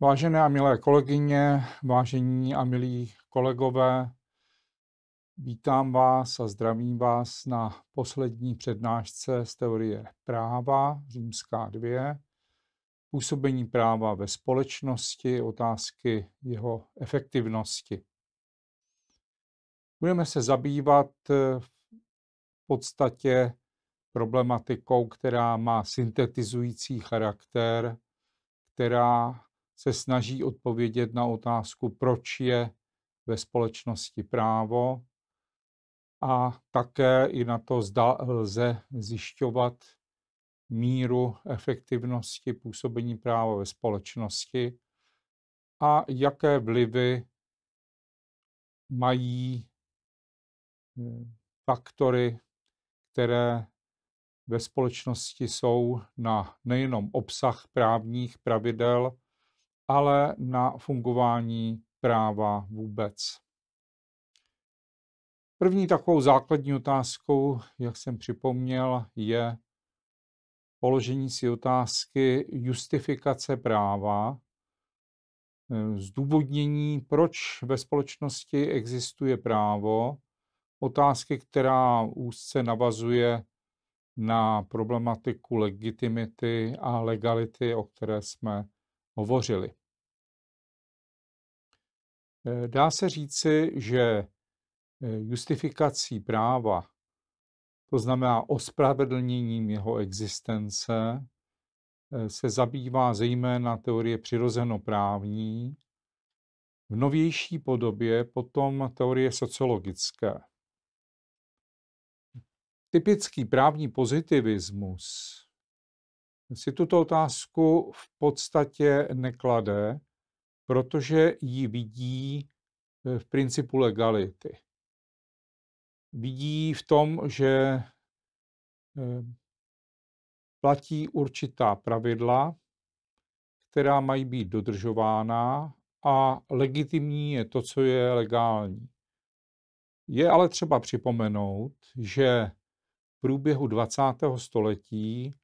Vážené a milé kolegyně, vážení a milí kolegové, vítám vás a zdravím vás na poslední přednášce z teorie práva, římská 2, působení práva ve společnosti, otázky jeho efektivnosti. Budeme se zabývat v podstatě problematikou, která má syntetizující charakter, která se snaží odpovědět na otázku, proč je ve společnosti právo a také i na to zda lze zjišťovat míru efektivnosti působení práva ve společnosti a jaké vlivy mají eh, faktory, které ve společnosti jsou na nejenom obsah právních pravidel, ale na fungování práva vůbec. První takovou základní otázkou, jak jsem připomněl, je položení si otázky justifikace práva, eh, zdůvodnění, proč ve společnosti existuje právo, otázky, která úzce navazuje na problematiku legitimity a legality, o které jsme hovořili. Eh, dá se říci, že eh, justifikací práva, to znamená ospravedlněním jeho existence, eh, se zabývá zejména teorie přirozenoprávní, v novější podobě potom teorie sociologické. Typický právní pozitivismus si tuto otázku v podstatě neklade, protože ji vidí eh, v principu legality. Vidí v tom, že eh, platí určitá pravidla, která mají být dodržována a legitimní je to, co je legální. Je ale třeba připomenout, že v průběhu 20. století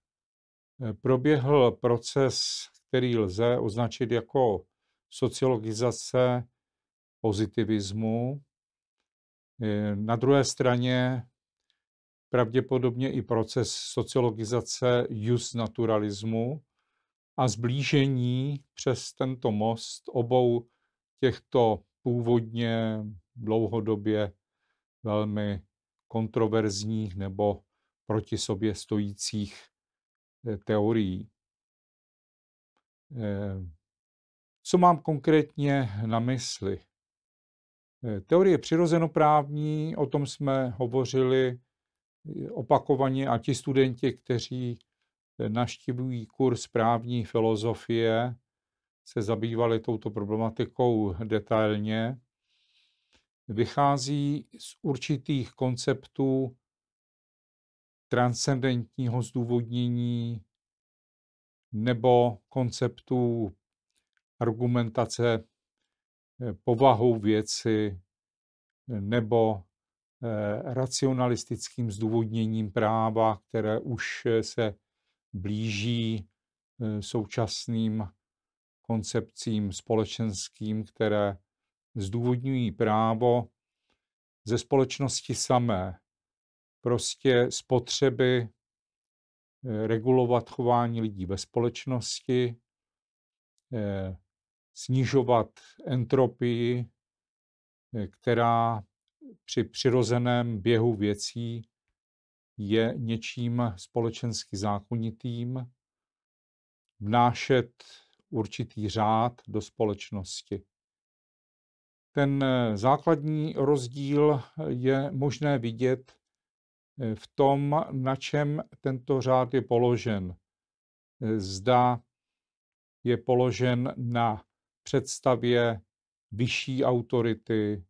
eh, proběhl proces, který lze označit jako sociologizace pozitivismu. Na druhé straně pravděpodobně i proces sociologizace just naturalismu a zblížení přes tento most obou těchto původně dlouhodobě velmi kontroverzních nebo proti sobě stojících eh, teorií. Eh, co mám konkrétně na mysli? Eh, teorie přirozenoprávní, o tom jsme hovořili eh, opakovaně a ti studenti, kteří eh, naštěvují kurz právní filozofie, se zabývali touto problematikou detailně, vychází z určitých konceptů transcendentního zdůvodnění nebo konceptů argumentace eh, povahou věci eh, nebo eh, racionalistickým zdůvodněním práva, které už se blíží současným koncepcím společenským, které zdůvodňují právo ze společnosti samé, prostě z potřeby regulovat chování lidí ve společnosti, snižovat entropii, eh, která při přirozeném běhu věcí je něčím společensky zákonitým, vnášet určitý řád do společnosti. Ten eh, základní rozdíl eh, je možné vidět v tom, na čem tento řád je položen. Zda je položen na představě vyšší autority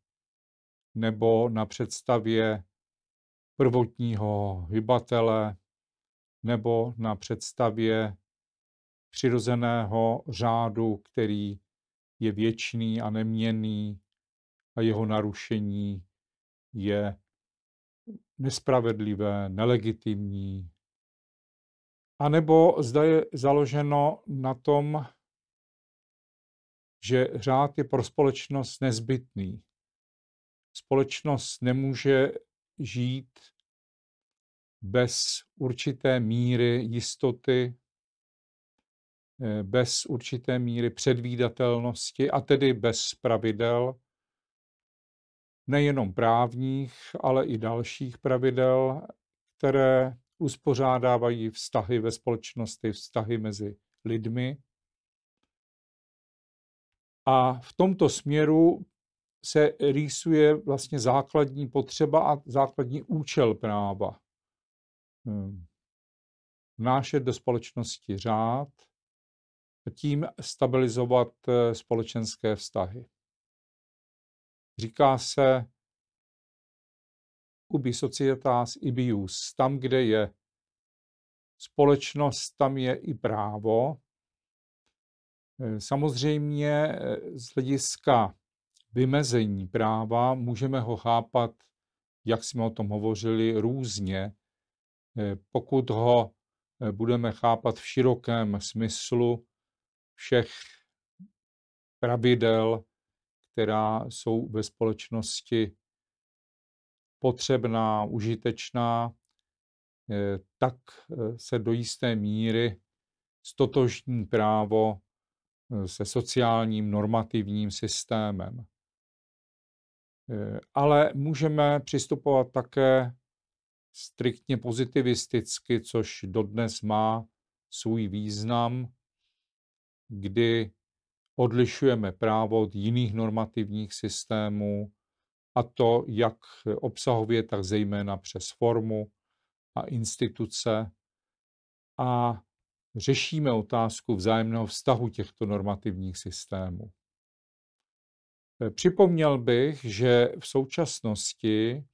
nebo na představě prvotního hybatele nebo na představě přirozeného řádu, který je věčný a neměný a jeho narušení je nespravedlivé, nelegitimní. A nebo zda je založeno na tom, že řád je pro společnost nezbytný. Společnost nemůže žít bez určité míry jistoty, eh, bez určité míry předvídatelnosti a tedy bez pravidel, nejenom právních, ale i dalších pravidel, které uspořádávají vztahy ve společnosti, vztahy mezi lidmi a v tomto směru se rýsuje vlastně základní potřeba a základní účel práva. Hmm. Vnášet do společnosti řád, tím stabilizovat eh, společenské vztahy. Říká se ubi societas ibius. Tam, kde je společnost, tam je i právo. Eh, samozřejmě eh, z hlediska vymezení práva můžeme ho chápat, jak jsme o tom hovořili, různě. Eh, pokud ho budeme chápat v širokém smyslu všech pravidel, která jsou ve společnosti potřebná, užitečná, tak se do jisté míry stotožní právo se sociálním normativním systémem. Eh, ale můžeme přistupovat také striktně pozitivisticky, což dodnes má svůj význam, kdy odlišujeme právo od jiných normativních systémů, a to jak obsahově, tak zejména přes formu a instituce. A řešíme otázku vzájemného vztahu těchto normativních systémů. Eh, připomněl bych, že v současnosti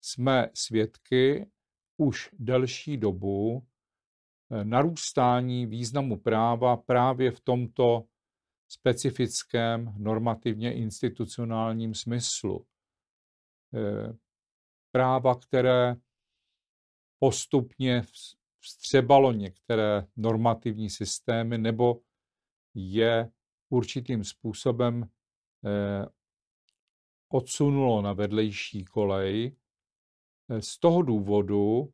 jsme svědky už delší dobu eh, narůstání významu práva právě v tomto specifickém normativně institucionálním smyslu. Eh, práva, které postupně vstřebalo některé normativní systémy nebo je určitým způsobem eh, odsunulo na vedlejší kolej eh, z toho důvodu,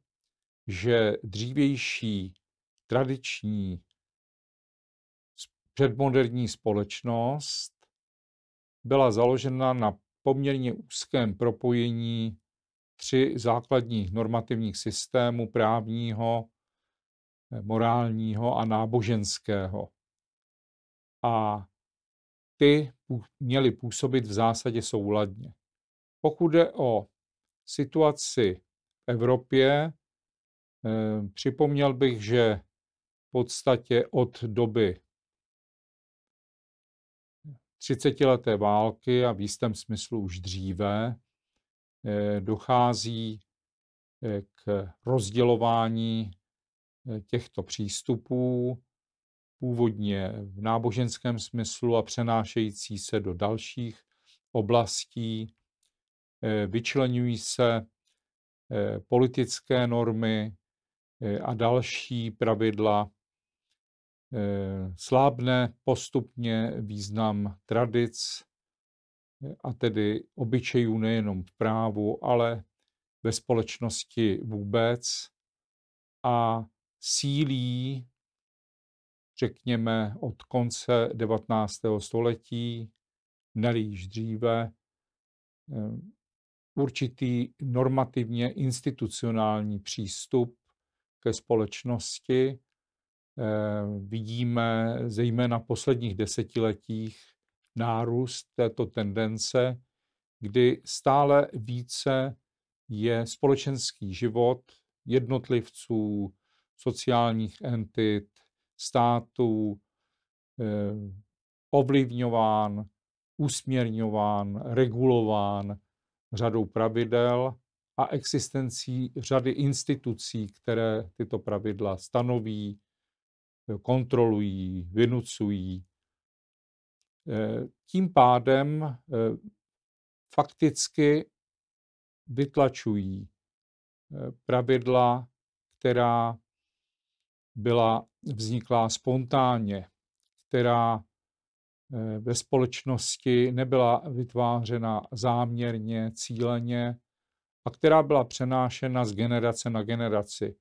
že dřívější tradiční předmoderní společnost byla založena na poměrně úzkém propojení tři základních normativních systémů právního, morálního a náboženského. A ty měly působit v zásadě souladně. Pokud jde o situaci v Evropě, eh, připomněl bych, že v podstatě od doby 30-leté války a v jistém smyslu už dříve eh, dochází eh, k rozdělování Eh, těchto přístupů, původně v náboženském smyslu a přenášející se do dalších oblastí. Eh, Vyčlenují se eh, politické normy a další pravidla. Slábne postupně význam tradic a tedy obyčejů nejenom v právu, ale ve společnosti vůbec. A sílí, řekněme, od konce 19. století, nelíž dříve, eh, určitý normativně institucionální přístup ke společnosti. Eh, vidíme zejména v posledních desetiletích nárůst této tendence, kdy stále více je společenský život jednotlivců, sociálních entit, států, eh, ovlivňován, usměrňován, regulován řadou pravidel a existencí řady institucí, které tyto pravidla stanoví, eh, kontrolují, vynucují. Eh, tím pádem fakticky vytlačují pravidla, která byla vzniklá spontánně, která eh, ve společnosti nebyla vytvářena záměrně, cíleně a která byla přenášena z generace na generaci.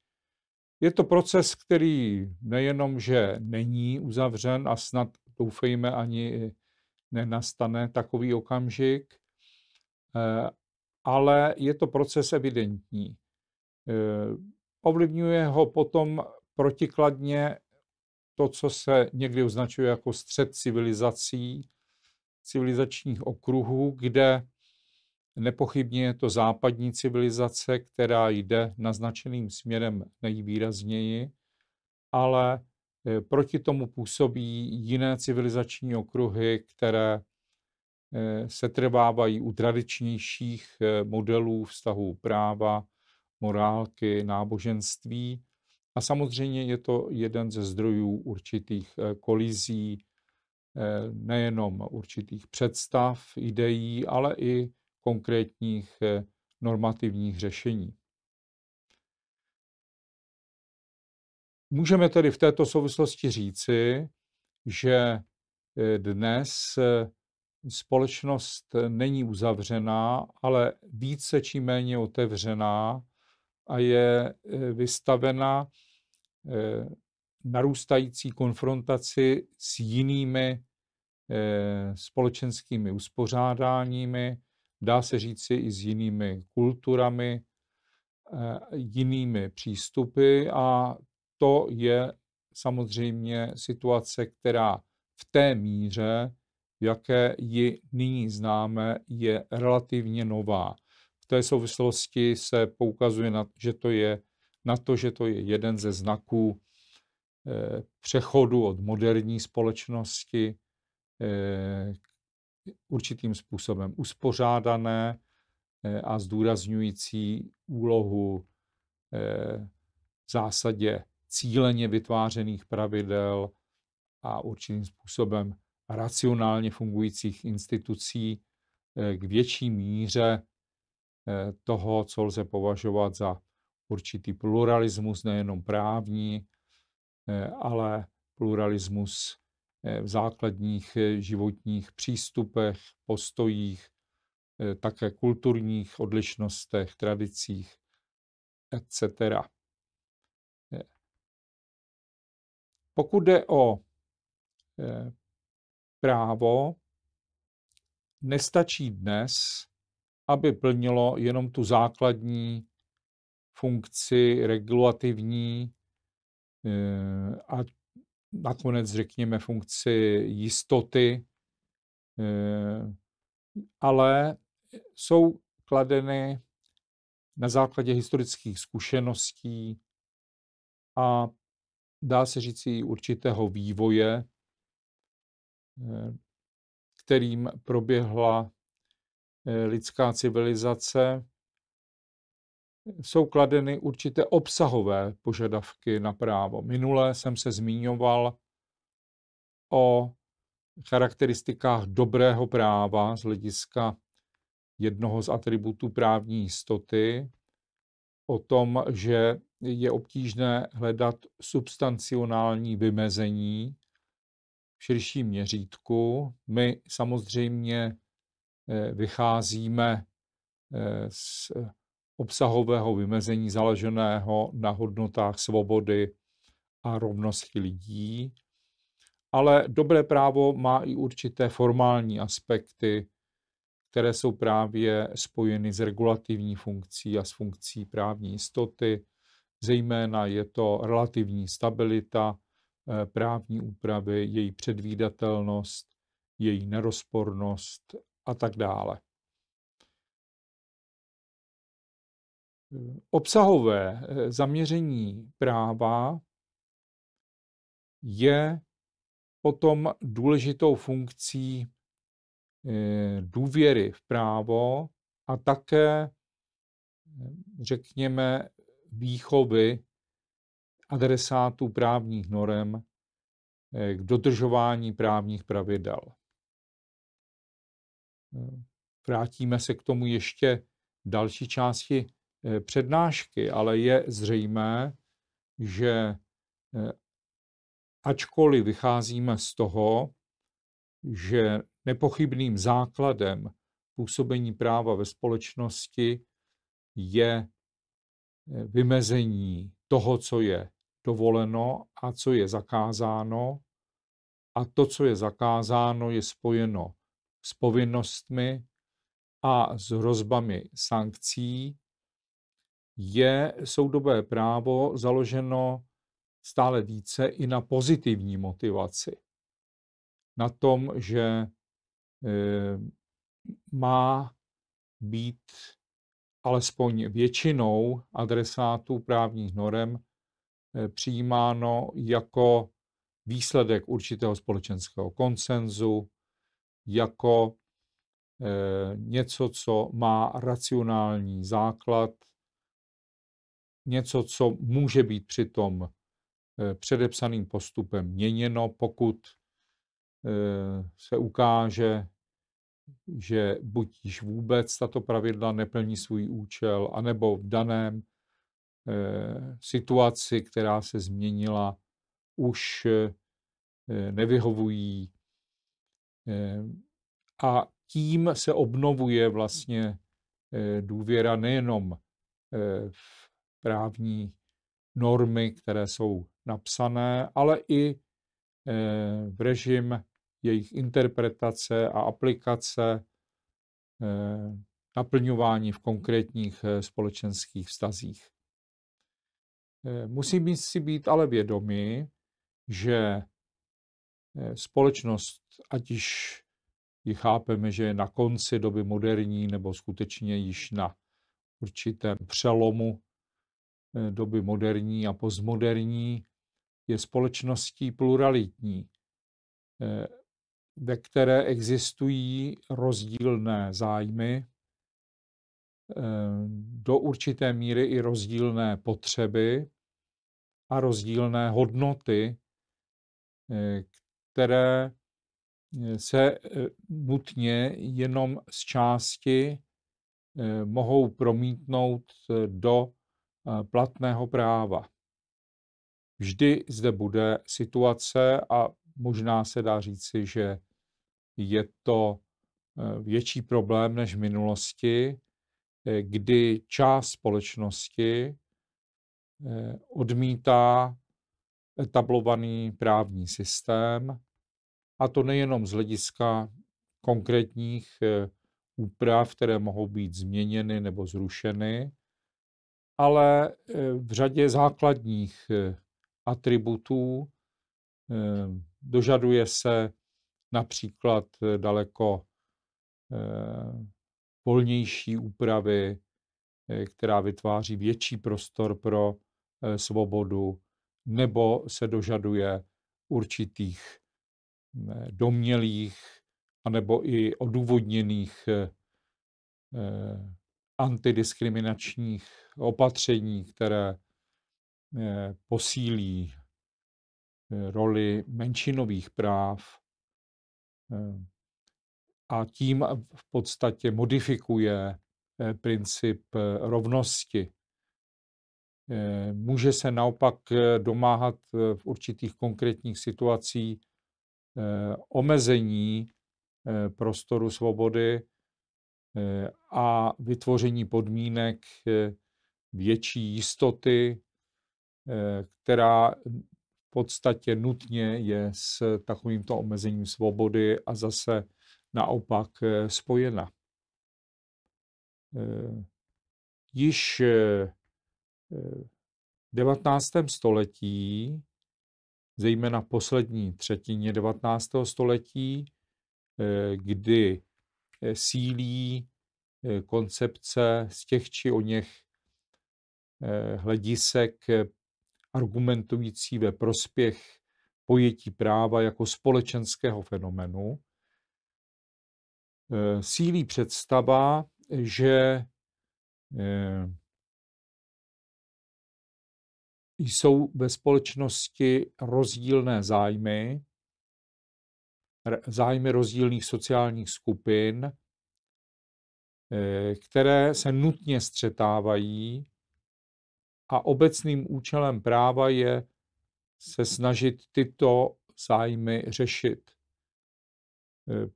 Je to proces, který nejenom, že není uzavřen a snad doufejme ani nenastane takový okamžik, eh, ale je to proces evidentní. Eh, ovlivňuje ho potom protikladně to, co se někdy označuje jako střed civilizací, civilizačních okruhů, kde nepochybně je to západní civilizace, která jde naznačeným směrem nejvýrazněji, ale eh, proti tomu působí jiné civilizační okruhy, které eh, se trvávají u tradičnějších eh, modelů vztahu práva, morálky, náboženství a samozřejmě je to jeden ze zdrojů určitých eh, kolizí, eh, nejenom určitých představ, ideí, ale i konkrétních eh, normativních řešení. Můžeme tedy v této souvislosti říci, že dnes společnost není uzavřená, ale více či méně otevřená a je eh, vystavena eh, narůstající konfrontaci s jinými eh, společenskými uspořádáními, dá se říci i s jinými kulturami, jinými přístupy a to je samozřejmě situace, která v té míře, jaké ji nyní známe, je relativně nová té souvislosti se poukazuje na, že to je, na to, že to je jeden ze znaků eh, přechodu od moderní společnosti k eh, určitým způsobem uspořádané eh, a zdůrazňující úlohu v zásadě cíleně vytvářených pravidel a určitým způsobem racionálně fungujících institucí k větší míře Eh, toho, co lze považovat za určitý pluralismus, nejenom právní, eh, ale pluralismus eh, v základních životních přístupech, postojích, také kulturních odlišnostech, tradicích, etc. Pokud jde o právo, nestačí dnes aby plnilo jenom tu základní funkci regulativní eh, a nakonec řekněme funkci jistoty, eh, ale jsou kladeny na základě historických zkušeností a dá se říct i určitého vývoje, eh, kterým proběhla Eh, lidská civilizace, jsou kladeny určité obsahové požadavky na právo. Minule jsem se zmiňoval o charakteristikách dobrého práva z hlediska jednoho z atributů právní jistoty, o tom, že je obtížné hledat substancionální vymezení v širším měřítku. My samozřejmě Eh, vycházíme eh, z eh, obsahového vymezení založeného na hodnotách svobody a rovnosti lidí, ale dobré právo má i určité formální aspekty, které jsou právě spojeny s regulativní funkcí a s funkcí právní jistoty. Zejména je to relativní stabilita právní úpravy, její předvídatelnost, její nerozpornost a tak dále. Eh, obsahové eh, zaměření práva je potom důležitou funkcí eh, důvěry v právo a také, řekněme, výchovy adresátů právních norem k dodržování právních pravidel. Vrátíme se k tomu ještě další části eh, přednášky, ale je zřejmé, že eh, ačkoliv vycházíme z toho, že nepochybným základem působení práva ve společnosti je eh, vymezení toho, co je dovoleno a co je zakázáno. A to, co je zakázáno, je spojeno s povinnostmi a s hrozbami sankcí, je soudobé právo založeno stále více i na pozitivní motivaci. Na tom, že e, má být alespoň většinou adresátů právních norem e, přijímáno jako výsledek určitého společenského konsenzu, jako eh, něco, co má racionální základ, něco, co může být přitom eh, předepsaným postupem měněno, pokud eh, se ukáže, že buď již vůbec tato pravidla neplní svůj účel, anebo v daném situaci, která se změnila, už nevyhovují Ehm, a tím se obnovuje vlastně eh, důvěra nejenom eh, v právní normy, které jsou napsané, ale i eh, v režim jejich interpretace a aplikace, naplňování v konkrétních společenských vztazích. Musí si být ale vědomi, že Eh, společnost, ať již ji chápeme, že je na konci doby moderní nebo skutečně již na určitém přelomu eh, doby moderní a postmoderní, je společností pluralitní, eh, ve které existují rozdílné zájmy, do určité míry i rozdílné potřeby a rozdílné hodnoty, které eh, se eh, nutně jenom z části eh, mohou promítnout do platného práva. Vždy zde bude situace a možná se dá říci, že je to větší problém než v minulosti, kdy část společnosti odmítá etablovaný právní systém, a to nejenom z hlediska konkrétních eh, úprav, které mohou být změněny nebo zrušeny, ale eh, v řadě základních eh, atributů dožaduje se například daleko volnější úpravy, která vytváří větší prostor pro svobodu nebo se dožaduje určitých domělých anebo i odůvodněných eh, eh, antidiskriminačních opatření, které eh, posílí roli menšinových práv a tím v podstatě modifikuje princip rovnosti Eh, může se naopak eh, domáhat eh, v určitých konkrétních situacích omezení prostoru svobody a vytvoření podmínek větší jistoty, která v podstatě nutně je s takovýmto omezením svobody a zase naopak spojena. Již 19. století, zejména poslední třetině 19. století, eh, kdy eh, sílí eh, koncepce z těch či o něch hledisek argumentující ve prospěch pojetí práva jako společenského fenomenu, sílí představa, že jsou ve společnosti rozdílné zájmy, zájmy rozdílných sociálních skupin, eh, které se nutně střetávají a obecným účelem práva je se snažit tyto zájmy řešit. Eh,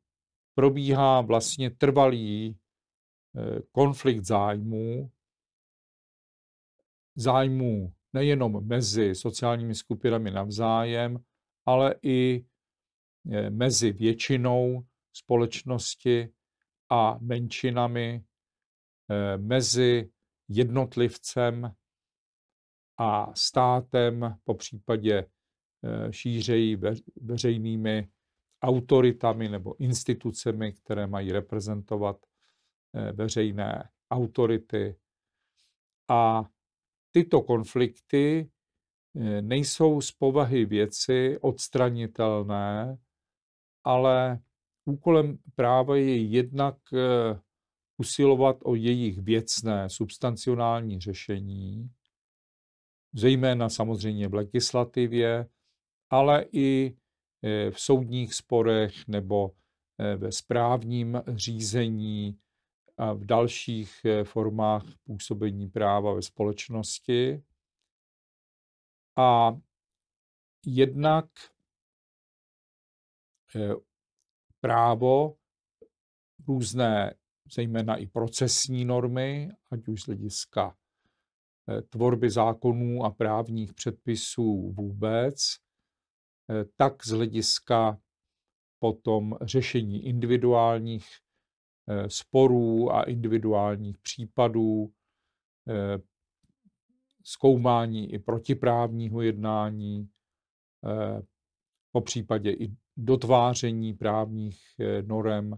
probíhá vlastně trvalý eh, konflikt zájmů, zájmů nejenom mezi sociálními skupinami navzájem, ale i eh, mezi většinou společnosti a menšinami, eh, mezi jednotlivcem a státem, po případě eh, šířejí veřejnými autoritami nebo institucemi, které mají reprezentovat veřejné autority. A tyto konflikty eh, nejsou z povahy věci odstranitelné, ale úkolem práva je jednak eh, usilovat o jejich věcné, substancionální řešení, zejména samozřejmě v legislativě, ale i eh, v soudních sporech nebo ve správním řízení v dalších eh, formách působení práva ve společnosti. A jednak eh, právo, různé, zejména i procesní normy, ať už z hlediska eh, tvorby zákonů a právních předpisů vůbec, tak z hlediska potom řešení individuálních Eh, sporů a individuálních případů, eh, zkoumání i protiprávního jednání, eh, po případě i dotváření právních norem,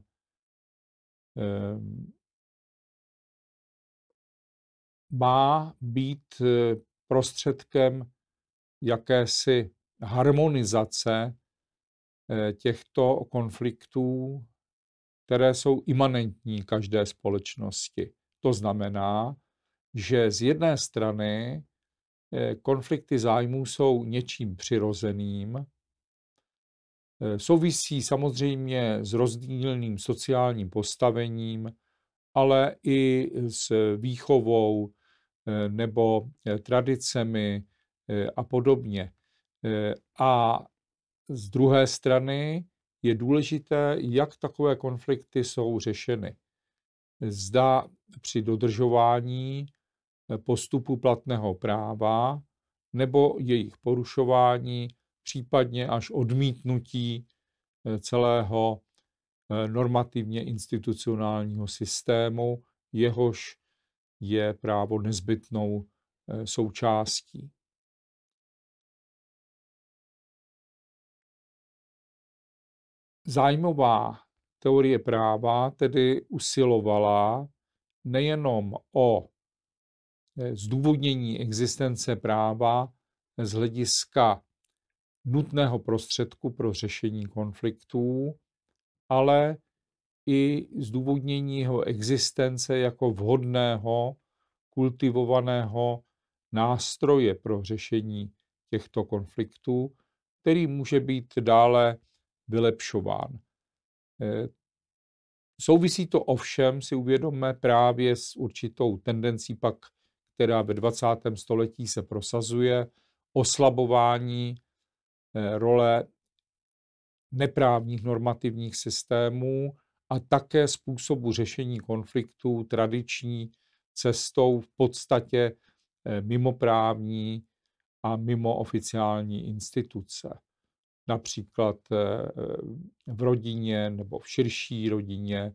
má být prostředkem jakési harmonizace těchto konfliktů které jsou imanentní každé společnosti. To znamená, že z jedné strany eh, konflikty zájmů jsou něčím přirozeným, eh, souvisí samozřejmě s rozdílným sociálním postavením, ale i s výchovou eh, nebo tradicemi a podobně. A z druhé strany je důležité, jak takové konflikty jsou řešeny. Zda při dodržování eh, postupu platného práva nebo jejich porušování, případně až odmítnutí eh, celého eh, normativně institucionálního systému, jehož je právo nezbytnou součástí. Zájmová teorie práva tedy usilovala nejenom o eh, zdůvodnění existence práva z hlediska nutného prostředku pro řešení konfliktů, ale i zdůvodnění jeho existence jako vhodného, kultivovaného nástroje pro řešení těchto konfliktů, který může být dále vylepšován. Eh, souvisí to ovšem, si uvědomme, právě s určitou tendencí pak, která ve 20. století se prosazuje, oslabování eh, role neprávních normativních systémů a také způsobu řešení konfliktů tradiční cestou v podstatě eh, mimoprávní a mimo oficiální instituce například eh, eh, v rodině nebo v širší rodině,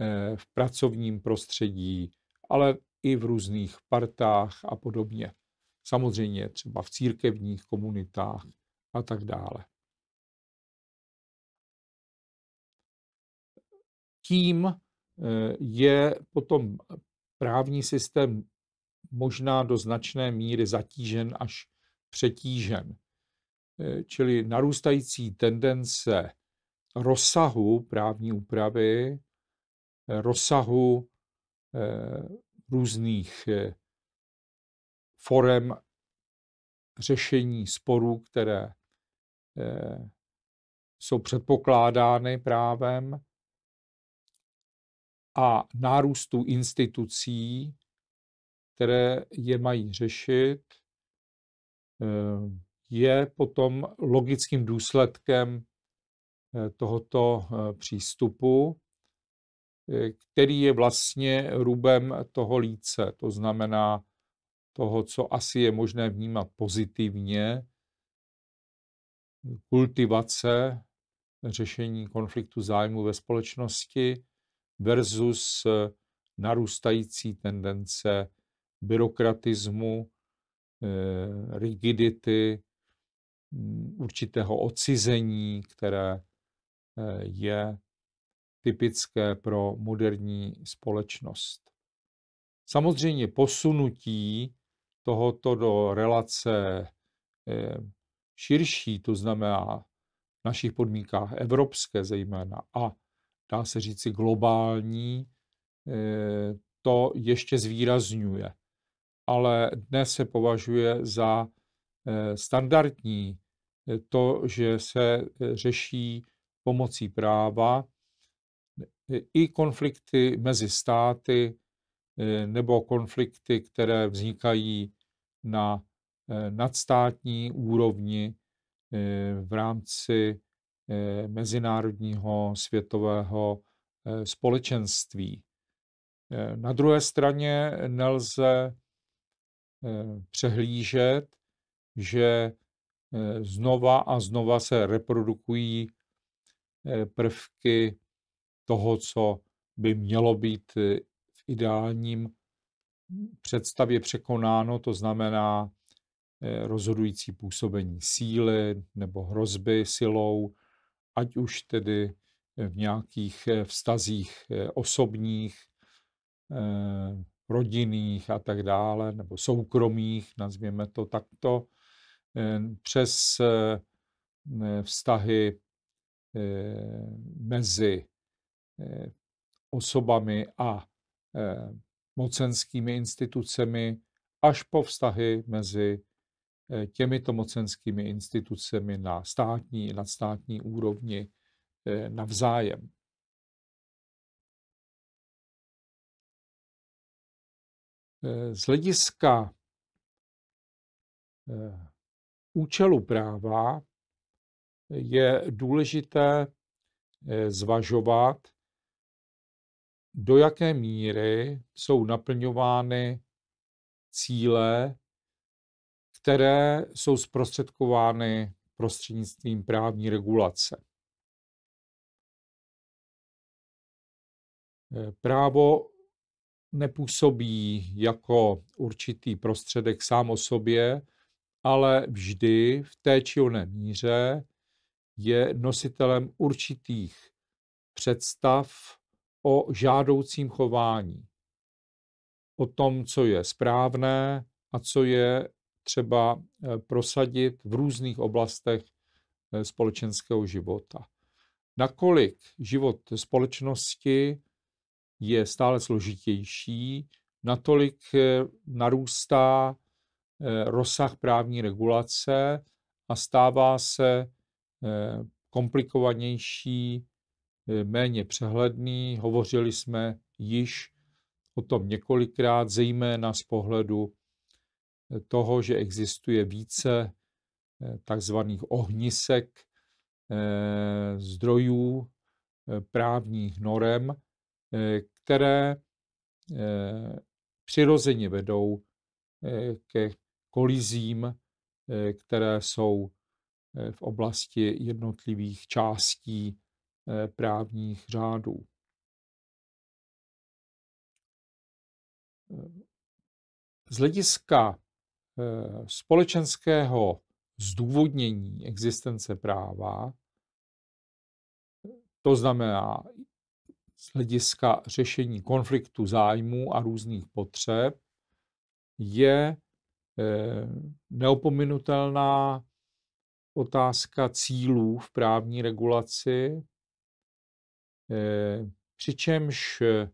eh, v pracovním prostředí, ale i v různých partách a podobně. Samozřejmě třeba v církevních komunitách a tak dále. Tím je potom právní systém možná do značné míry zatížen až přetížen. Eh, čili narůstající tendence rozsahu právní úpravy, eh, rozsahu eh, různých forem řešení sporů, které jsou předpokládány právem a nárůstu institucí, které je mají řešit, je potom logickým důsledkem eh, tohoto eh, přístupu, eh, který je vlastně rubem toho líce, to znamená toho, co asi je možné vnímat pozitivně, kultivace řešení konfliktu zájmu ve společnosti versus narůstající tendence byrokratismu, rigidity, Mm, určitého odcizení, které eh, je typické pro moderní společnost. Samozřejmě posunutí tohoto do relace eh, širší, to znamená v našich podmínkách evropské zejména a dá se říci globální, eh, to ještě zvýrazňuje. Ale dnes se považuje za Eh, standardní, eh, to, že se eh, řeší pomocí práva i konflikty mezi státy nebo konflikty, které vznikají na nadstátní úrovni v rámci mezinárodního světového společenství. Na druhé straně nelze přehlížet, že eh, znova a znova se reprodukují eh, prvky toho, co by mělo být eh, v ideálním představě překonáno, to znamená rozhodující působení síly nebo hrozby silou, ať už tedy v nějakých vztazích osobních, rodinných a tak dále, nebo soukromých, nazvěme to takto, Ehm, přes eh, vztahy eh, mezi eh, osobami a mocenskými institucemi až po vztahy mezi těmito mocenskými institucemi na státní i nadstátní úrovni navzájem. Z hlediska účelu práva je důležité eh, zvažovat, do jaké míry jsou naplňovány cíle, které jsou zprostředkovány prostřednictvím právní regulace. Eh, právo nepůsobí jako určitý prostředek sám o sobě, ale vždy v té či oné míře je nositelem určitých představ o žádoucím chování, o tom, co je správné a co je třeba eh, prosadit v různých oblastech eh, společenského života. Nakolik život společnosti je stále složitější, natolik eh, narůstá Eh, rozsah právní regulace a stává se eh, komplikovanější, eh, méně přehledný. Hovořili jsme již o tom několikrát, zejména z pohledu toho, že existuje více takzvaných ohnisek zdrojů právních norem, které přirozeně vedou ke kolizím, eh, které jsou eh, v oblasti jednotlivých částí eh, právních řádů. Z hlediska společenského zdůvodnění existence práva, to znamená z hlediska řešení konfliktu zájmů a různých potřeb, je Eh, neopominutelná otázka cílů v právní regulaci, eh, přičemž eh,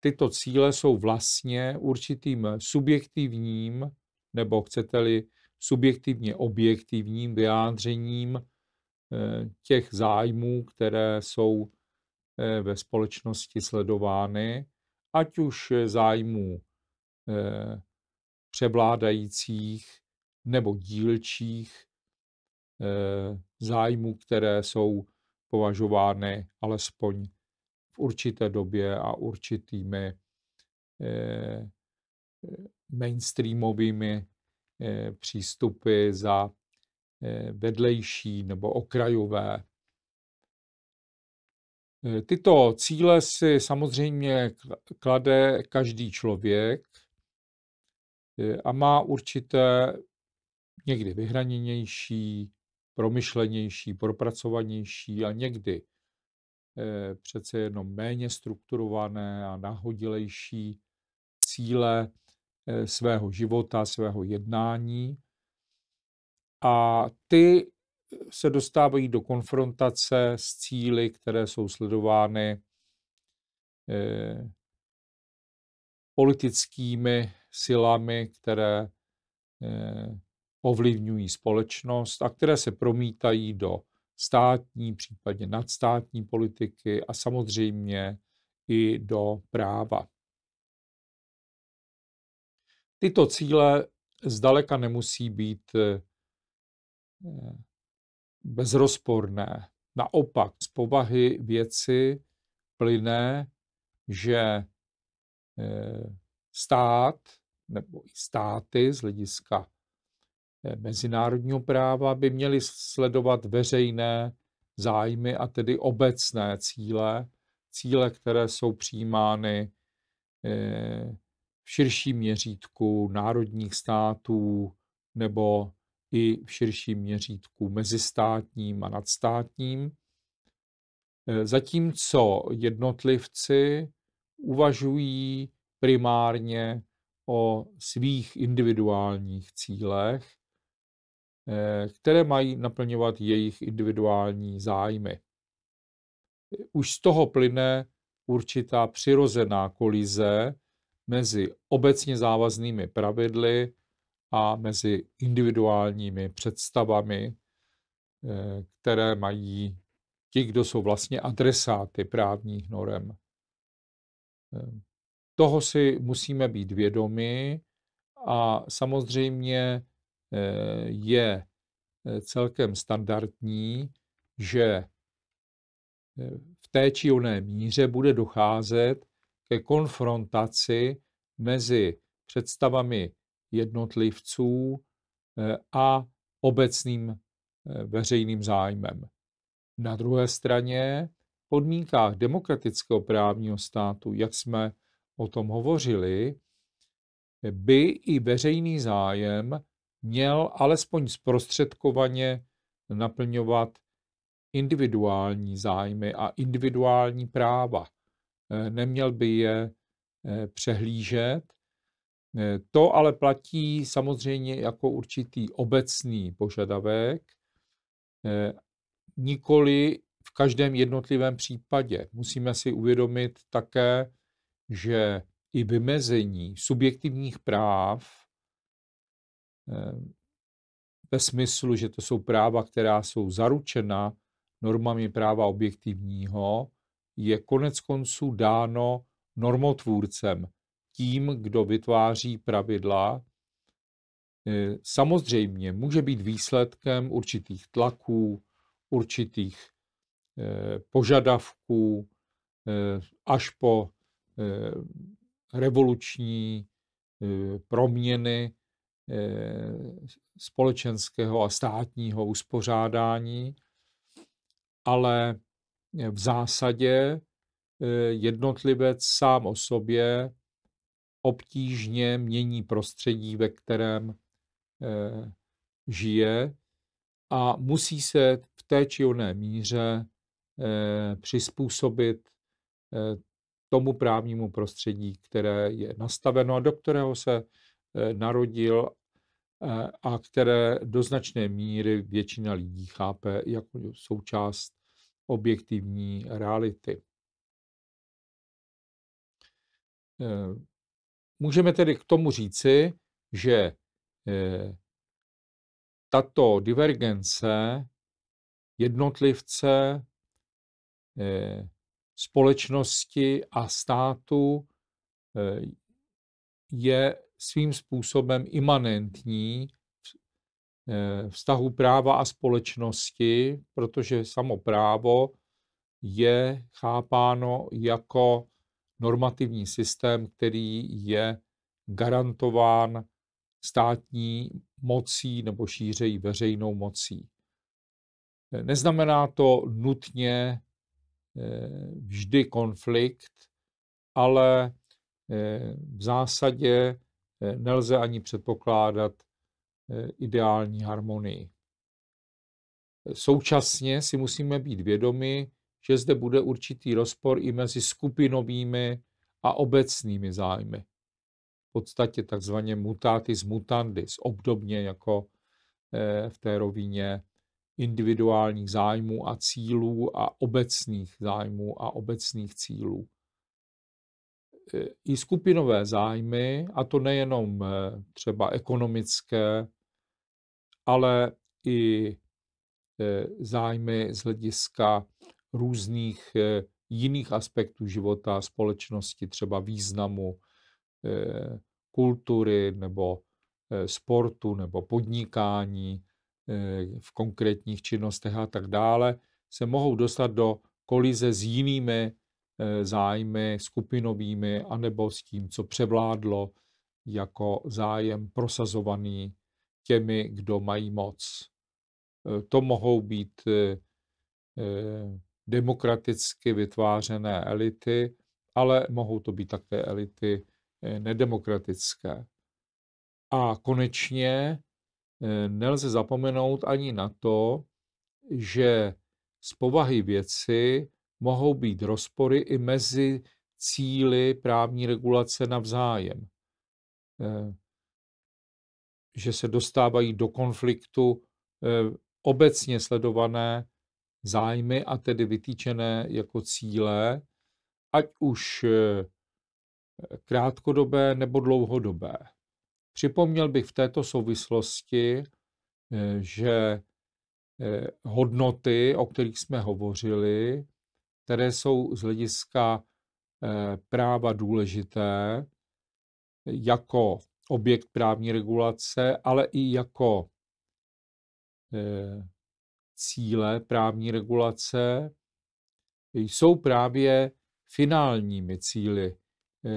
tyto cíle jsou vlastně určitým subjektivním, nebo chcete-li subjektivně objektivním vyjádřením těch zájmů, které jsou ve společnosti sledovány, ať už zájmů převládajících nebo dílčích eh, zájmů, které jsou považovány alespoň v určité době a určitými eh, eh, mainstreamovými přístupy za vedlejší nebo okrajové. Tyto cíle si samozřejmě klade každý člověk, Eh, a má určité někdy vyhraněnější, promyšlenější, propracovanější a někdy eh, přece jenom méně strukturované a nahodilejší cíle eh, svého života, svého jednání. A ty se dostávají do konfrontace s cíly, které jsou sledovány politickými silami, které eh, ovlivňují společnost a které se promítají do státní, případně nadstátní politiky a samozřejmě i do práva. Tyto cíle zdaleka nemusí být eh, bezrozporné. Naopak, z povahy věci plyne, že eh, stát nebo i státy z hlediska eh, mezinárodního práva by měly sledovat veřejné zájmy a tedy obecné cíle, cíle, které jsou přijímány eh, v širším měřítku národních států nebo i v širším měřítku mezistátním a nadstátním. Eh, zatímco jednotlivci uvažují primárně o svých individuálních cílech, eh, které mají naplňovat jejich individuální zájmy. Už z toho plyne určitá přirozená kolize mezi obecně závaznými pravidly a mezi individuálními představami, eh, které mají ti, kdo jsou vlastně adresáty právních norem. Ehm, toho si musíme být vědomi a samozřejmě eh, je eh, celkem standardní, že eh, v té či oné míře bude docházet ke konfrontaci mezi představami jednotlivců a obecným veřejným zájmem. Na druhé straně, v podmínkách demokratického právního státu, jak jsme o tom hovořili, by i veřejný zájem měl alespoň zprostředkovaně naplňovat individuální zájmy a individuální práva. E, neměl by je e, přehlížet. E, to ale platí samozřejmě jako určitý obecný požadavek, nikoli v každém jednotlivém případě. Musíme si uvědomit také, že i vymezení subjektivních práv eh, ve smyslu, že to jsou práva, která jsou zaručena normami práva objektivního, je konec konců dáno normotvůrcem, tím, kdo vytváří pravidla. Eh, samozřejmě může být výsledkem určitých tlaků, určitých eh, požadavků, až po Eh, revoluční eh, proměny eh, společenského a státního uspořádání, ale v zásadě jednotlivec sám o sobě obtížně mění prostředí, ve kterém žije a musí se v té či oné míře přizpůsobit tomu právnímu prostředí, které je nastaveno a do kterého se eh, narodil eh, a které do značné míry většina lidí chápe jako součást objektivní reality. Eh, můžeme tedy k tomu říci, že tato divergence jednotlivce společnosti a státu eh, je svým způsobem imanentní eh, vztahu práva a společnosti, protože samo právo je chápáno jako normativní systém, který je garantován státní mocí nebo šířejí veřejnou mocí. Eh, neznamená to nutně Eh, vždy konflikt, ale eh, v zásadě eh, nelze ani předpokládat ideální harmonii. Současně si musíme být vědomi, že zde bude určitý rozpor i mezi skupinovými a obecnými zájmy. V podstatě takzvaně mutatis mutandis, obdobně jako v té rovině individuálních zájmů a cílů a obecných zájmů a obecných cílů. E, I skupinové zájmy, a to nejenom e, třeba ekonomické, ale i e, zájmy z hlediska různých jiných aspektů života, společnosti, třeba významu kultury nebo sportu nebo podnikání, Eh, v konkrétních činnostech a tak dále, se mohou dostat do kolize s jinými eh, zájmy skupinovými anebo s tím, co převládlo jako zájem prosazovaný těmi, kdo mají moc. Eh, to mohou být demokraticky vytvářené elity, ale mohou to být také elity nedemokratické. A konečně Eh, nelze zapomenout ani na to, že z povahy věci mohou být rozpory i mezi cíly právní regulace navzájem. Eh, že se dostávají do konfliktu eh, obecně sledované zájmy a tedy vytýčené jako cíle, ať už krátkodobé nebo dlouhodobé. Připomněl bych v této souvislosti, eh, že eh, hodnoty, o kterých jsme hovořili, které jsou z hlediska eh, práva důležité jako objekt právní regulace, ale i jako cíle právní regulace, jsou právě finálními cíly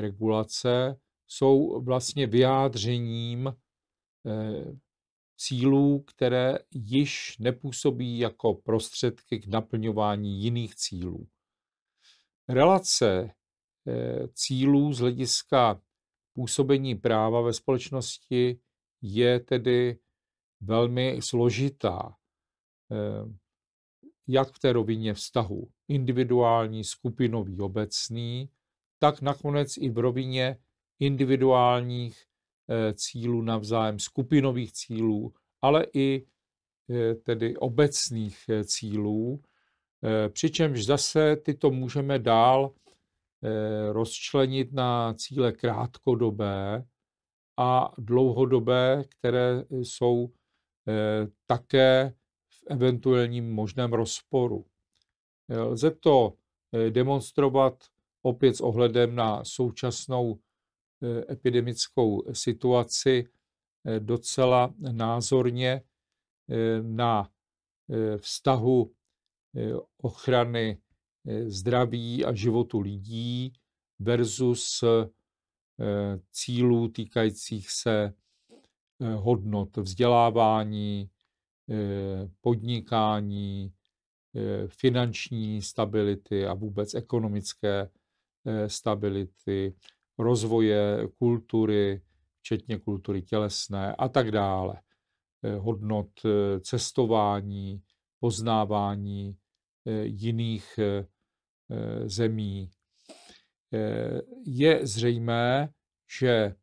regulace, jsou vlastně vyjádřením eh, cílů, které již nepůsobí jako prostředky k naplňování jiných cílů. Relace eh, cílů z hlediska působení práva ve společnosti je tedy velmi složitá, eh, jak v té rovině vztahu individuální, skupinový, obecný, tak nakonec i v rovině individuálních eh, cílů navzájem, skupinových cílů, ale i eh, tedy obecných eh, cílů, přičemž zase tyto můžeme dál rozčlenit na cíle krátkodobé a dlouhodobé, které jsou také v eventuálním možném rozporu. Lze to demonstrovat opět s ohledem na současnou Eh, epidemickou situaci eh, docela názorně eh, na vztahu ochrany zdraví a životu lidí versus cílů týkajících se hodnot vzdělávání, podnikání, finanční stability a vůbec ekonomické stability, rozvoje kultury, včetně kultury tělesné a tak dále. Eh, hodnot eh, cestování, poznávání eh, jiných zemí. Je zřejmé, že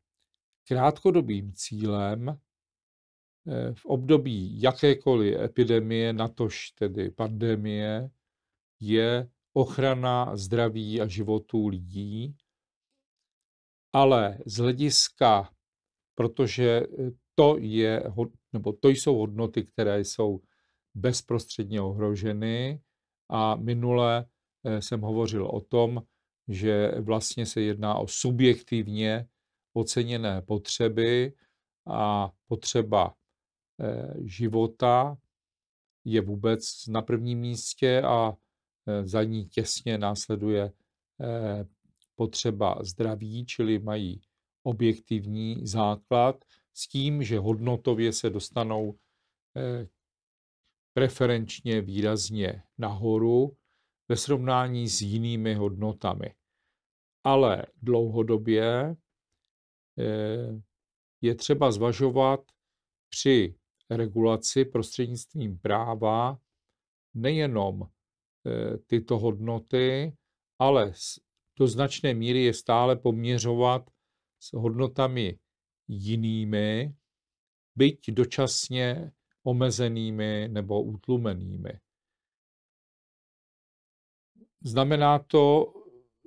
krátkodobým cílem v období jakékoliv epidemie, natož tedy pandemie, je ochrana zdraví a životů lidí ale z hlediska, protože eh, to, je, nebo to jsou hodnoty, které jsou bezprostředně ohroženy a minule eh, jsem hovořil o tom, že vlastně se jedná o subjektivně oceněné potřeby a potřeba eh, života je vůbec na prvním místě a za ní těsně následuje potřeba zdraví, čili mají objektivní základ s tím, že hodnotově se dostanou eh, preferenčně výrazně nahoru ve srovnání s jinými hodnotami. Ale dlouhodobě eh, je třeba zvažovat při regulaci prostřednictvím práva nejenom eh, tyto hodnoty, ale do značné míry je stále poměřovat s hodnotami jinými, byť dočasně omezenými nebo utlumenými. Znamená to,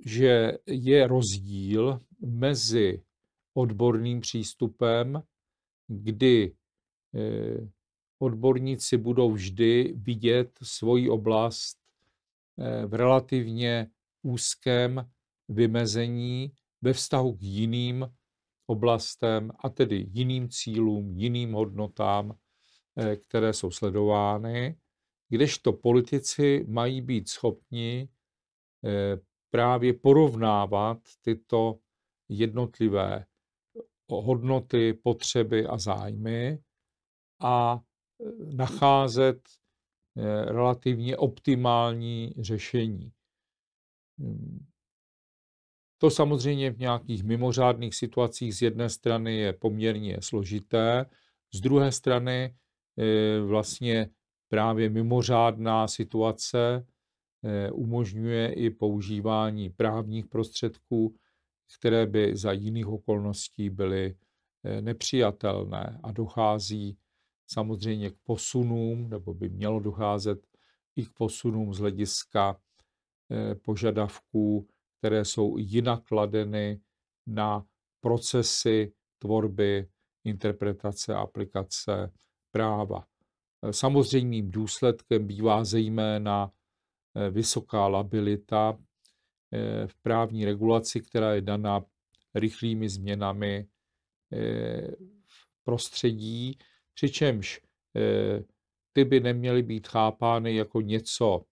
že je rozdíl mezi odborným přístupem, kdy eh, odborníci budou vždy vidět svoji oblast eh, v relativně úzkém vymezení ve vztahu k jiným oblastem a tedy jiným cílům, jiným hodnotám, eh, které jsou sledovány, kdežto politici mají být schopni eh, právě porovnávat tyto jednotlivé hodnoty, potřeby a zájmy a eh, nacházet relativně optimální řešení. Hmm. To samozřejmě v nějakých mimořádných situacích z jedné strany je poměrně složité, z druhé strany eh, vlastně právě mimořádná situace eh, umožňuje i používání právních prostředků, které by za jiných okolností byly eh, nepřijatelné a dochází samozřejmě k posunům, nebo by mělo docházet i k posunům z hlediska požadavků které jsou jinak kladeny na procesy tvorby, interpretace a aplikace práva. Eh, samozřejmým důsledkem bývá zejména eh, vysoká labilita eh, v právní regulaci, která je daná rychlými změnami v prostředí, přičemž ty by neměly být chápány jako něco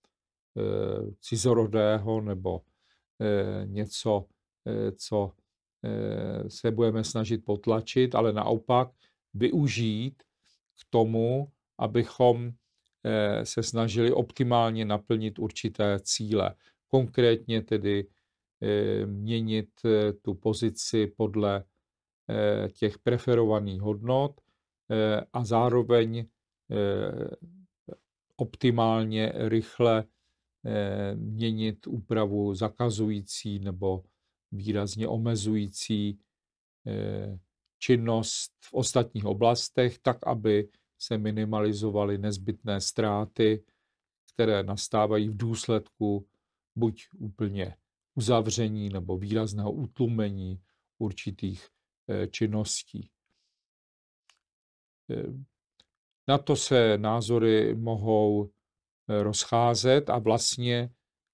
cizorodého nebo Eh, něco, eh, co eh, se budeme snažit potlačit, ale naopak využít k tomu, abychom se snažili optimálně naplnit určité cíle. Konkrétně tedy měnit tu pozici podle těch preferovaných hodnot a zároveň optimálně, rychle Eh, měnit úpravu zakazující nebo výrazně omezující eh, činnost v ostatních oblastech, tak aby se minimalizovaly nezbytné ztráty, které nastávají v důsledku buď úplně uzavření nebo výrazného utlumení určitých eh, činností. Na to se názory mohou Eh, rozcházet a vlastně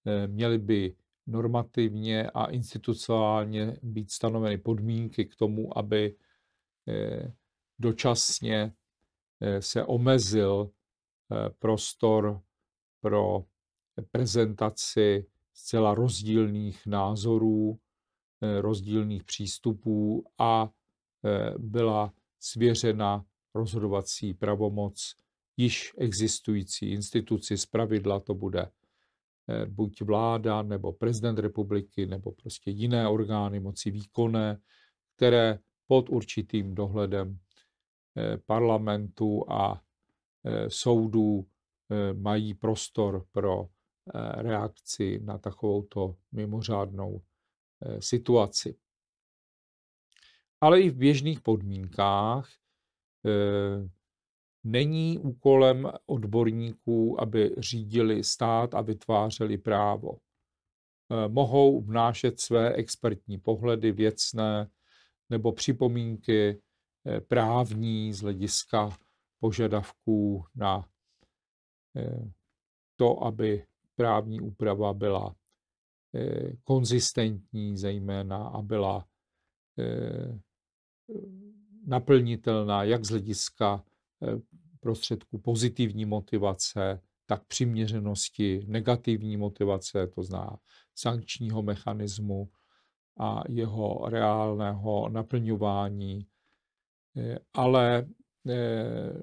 eh, měly by normativně a institucionálně být stanoveny podmínky k tomu, aby eh, dočasně se omezil prostor pro prezentaci zcela rozdílných názorů, rozdílných přístupů a byla svěřena rozhodovací pravomoc již existující instituci, z pravidla to bude eh, buď vláda, nebo prezident republiky, nebo prostě jiné orgány moci výkonné, které pod určitým dohledem eh, parlamentu a eh, soudů mají prostor pro reakci na takovouto mimořádnou situaci. Ale i v běžných podmínkách není úkolem odborníků, aby řídili stát a vytvářeli právo. Eh, mohou vnášet své expertní pohledy věcné nebo připomínky eh, právní z hlediska požadavků na eh, to, aby právní úprava byla konzistentní zejména a byla naplnitelná jak z hlediska Eh, prostředků pozitivní motivace, tak přiměřenosti negativní motivace, to zná sankčního mechanismu a jeho reálného naplňování. Eh, ale eh,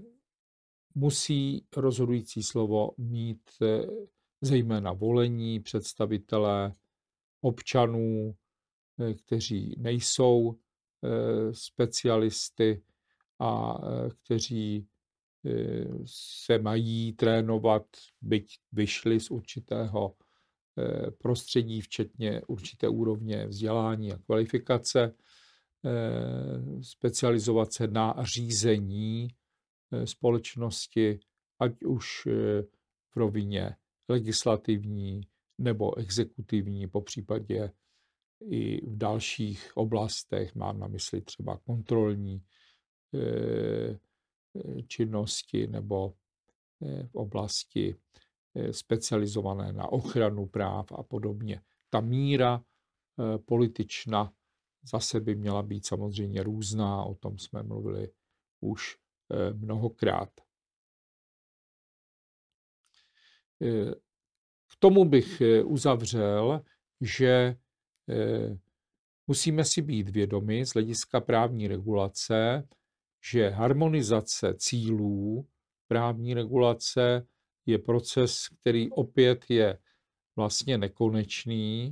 musí rozhodující slovo mít zejména volení představitelé občanů, kteří nejsou specialisty a eh, kteří eh, se mají trénovat, byť vyšli z určitého eh, prostředí, včetně určité úrovně vzdělání a kvalifikace, specializovat se na řízení společnosti, ať už v rovině legislativní nebo exekutivní, po případě i v dalších oblastech, mám na mysli třeba kontrolní Eh, činnosti nebo eh, v oblasti eh, specializované na ochranu práv a podobně. Ta míra politična zase by měla být samozřejmě různá, o tom jsme mluvili už mnohokrát. K tomu bych uzavřel, že musíme si být vědomi z hlediska právní regulace, že harmonizace cílů právní regulace je proces, který opět je vlastně nekonečný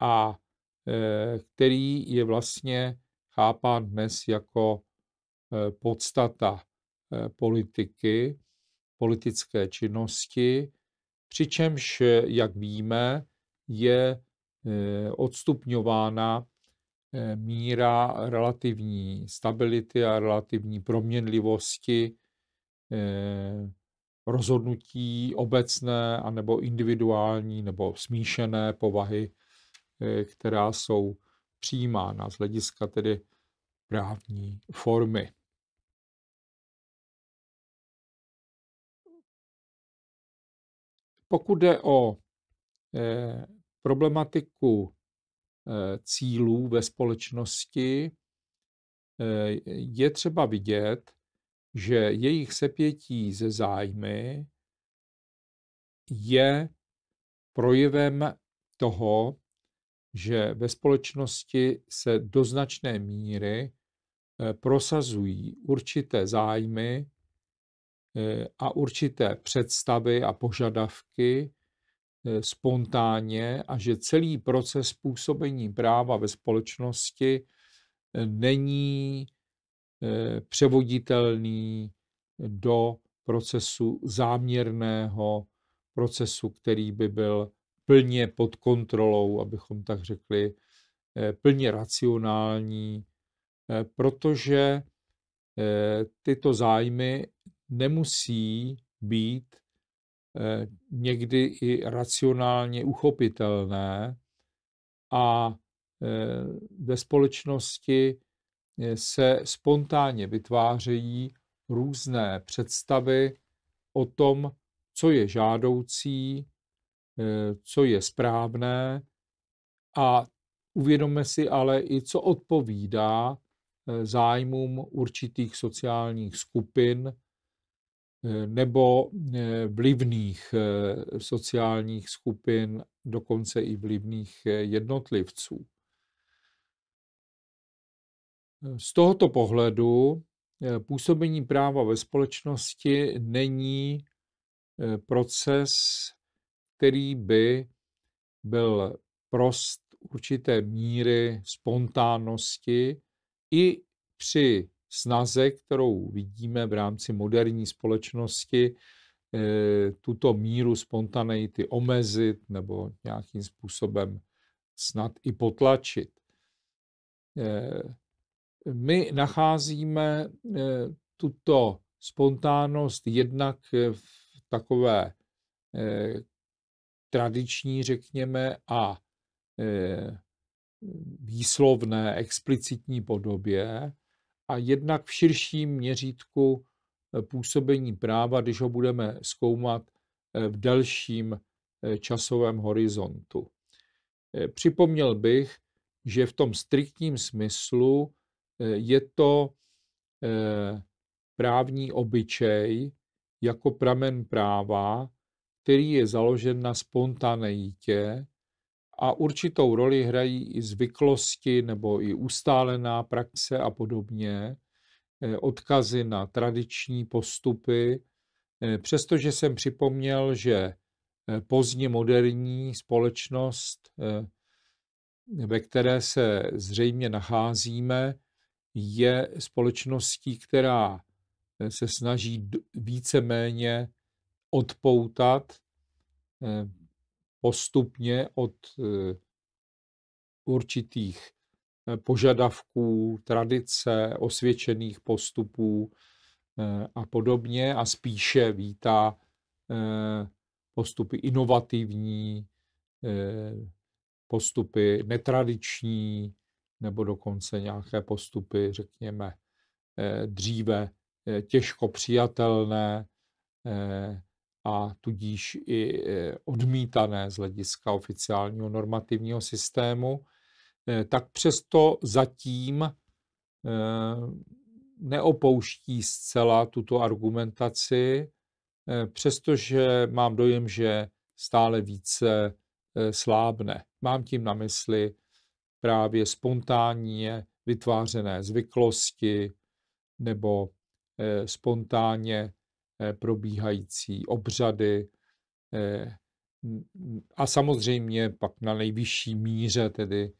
a eh, který je vlastně chápán dnes jako eh, podstata eh, politiky, politické činnosti, přičemž, jak víme, je odstupňována Eh, míra relativní stability a relativní proměnlivosti eh, rozhodnutí obecné anebo individuální nebo smíšené povahy, eh, která jsou přijímána z hlediska tedy právní formy. Pokud jde o problematiku Eh, cílů ve společnosti, eh, je třeba vidět, že jejich sepětí ze zájmy je projevem toho, že ve společnosti se do značné míry eh, prosazují určité zájmy a určité představy a požadavky, Eh, spontánně a že celý proces působení práva ve společnosti eh, není eh, převoditelný do procesu záměrného, procesu, který by byl plně pod kontrolou, abychom tak řekli, plně racionální, protože tyto zájmy nemusí být Eh, někdy i racionálně uchopitelné a eh, ve společnosti eh, se spontánně vytvářejí různé představy o tom, co je žádoucí, co je správné a uvědomme si ale i, co odpovídá zájmům určitých sociálních skupin Eh, nebo eh, vlivných eh, sociálních skupin, dokonce i vlivných jednotlivců. Z tohoto pohledu působení práva ve společnosti není proces, který by byl prost určité míry spontánnosti i při snaze, kterou vidíme v rámci moderní společnosti, eh, tuto míru spontaneity omezit nebo nějakým způsobem snad i potlačit. Eh, my nacházíme eh, tuto spontánnost jednak v takové tradiční, řekněme, a výslovné, explicitní podobě, a jednak v širším měřítku eh, působení práva, když ho budeme zkoumat eh, v delším eh, časovém horizontu. Připomněl bych, že v tom striktním smyslu je to právní obyčej jako pramen práva, který je založen na spontaneitě, a určitou roli hrají i zvyklosti nebo i ustálená praxe a podobně, eh, odkazy na tradiční postupy, eh, přestože jsem připomněl, že eh, pozdně moderní společnost, ve které se zřejmě nacházíme, je společností, která se snaží víceméně odpoutat postupně od eh, určitých eh, požadavků, tradice, osvědčených postupů eh, a podobně a spíše vítá postupy inovativní, postupy netradiční nebo dokonce nějaké postupy, řekněme, dříve těžko přijatelné a tudíž i e, odmítané z hlediska oficiálního normativního systému, e, tak přesto zatím e, neopouští zcela tuto argumentaci, přestože mám dojem, že stále více slábne. Mám tím na mysli právě spontánně vytvářené zvyklosti nebo spontánně Eh, probíhající obřady eh, a samozřejmě pak na nejvyšší míře tedy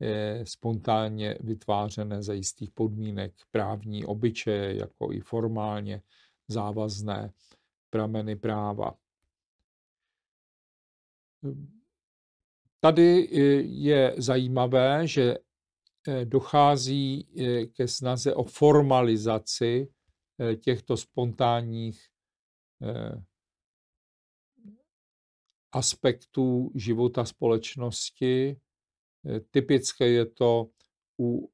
eh, spontánně vytvářené za jistých podmínek právní obyčeje, jako i formálně závazné prameny práva. Tady je zajímavé, že dochází ke snaze o formalizaci Eh, těchto spontánních eh, aspektů života společnosti. Eh, typické je to u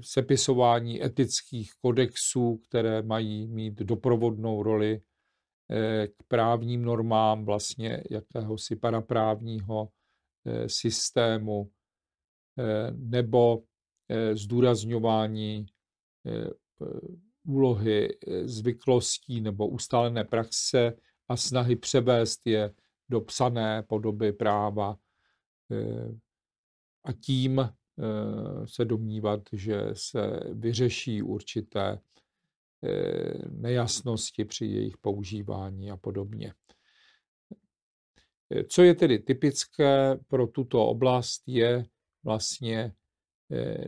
sepisování etických kodexů, které mají mít doprovodnou roli k právním normám vlastně jakéhosi paraprávního systému nebo zdůrazňování úlohy eh, zvyklostí nebo ustálené praxe a snahy převést je do psané podoby práva eh, a tím eh, se domnívat, že se vyřeší určité nejasnosti při jejich používání a podobně. Co je tedy typické pro tuto oblast, je vlastně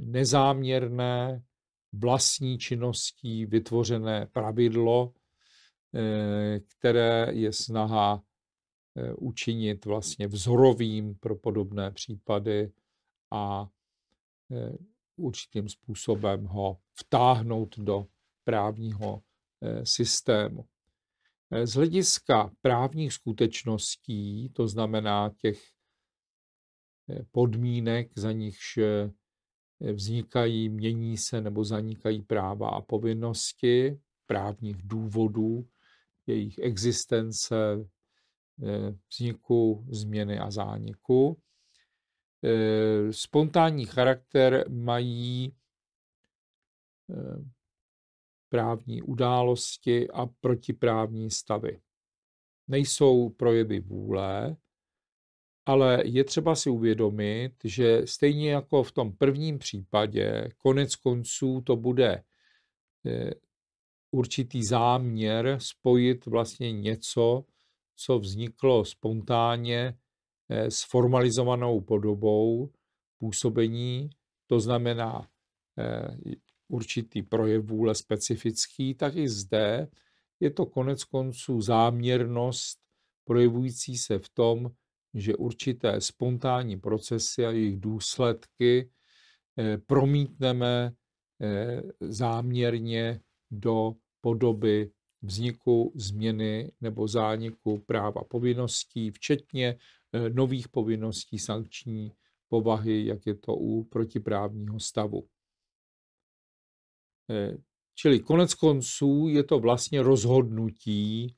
nezáměrné vlastní činností vytvořené pravidlo, eh, které je snaha eh, učinit vlastně vzorovým pro podobné případy a eh, určitým způsobem ho vtáhnout do právního systému. Z hlediska právních skutečností, to znamená těch podmínek, za nichž vznikají, mění se nebo zanikají práva a povinnosti, právních důvodů, jejich existence, eh, vzniku, změny a zániku. Eh, spontánní charakter mají eh, právní události a protiprávní stavy. Nejsou projevy vůle, ale je třeba si uvědomit, že stejně jako v tom prvním případě, konec konců to bude eh, určitý záměr spojit vlastně něco, co vzniklo spontánně eh, s formalizovanou podobou působení, to znamená eh, určitý projev vůle specifický, tak i zde je to konec konců záměrnost projevující se v tom, že určité spontánní procesy a jejich důsledky eh, promítneme eh, záměrně do podoby vzniku, změny nebo zániku práva povinností, včetně eh, nových povinností sankční povahy, jak je to u protiprávního stavu. Čili konec konců je to vlastně rozhodnutí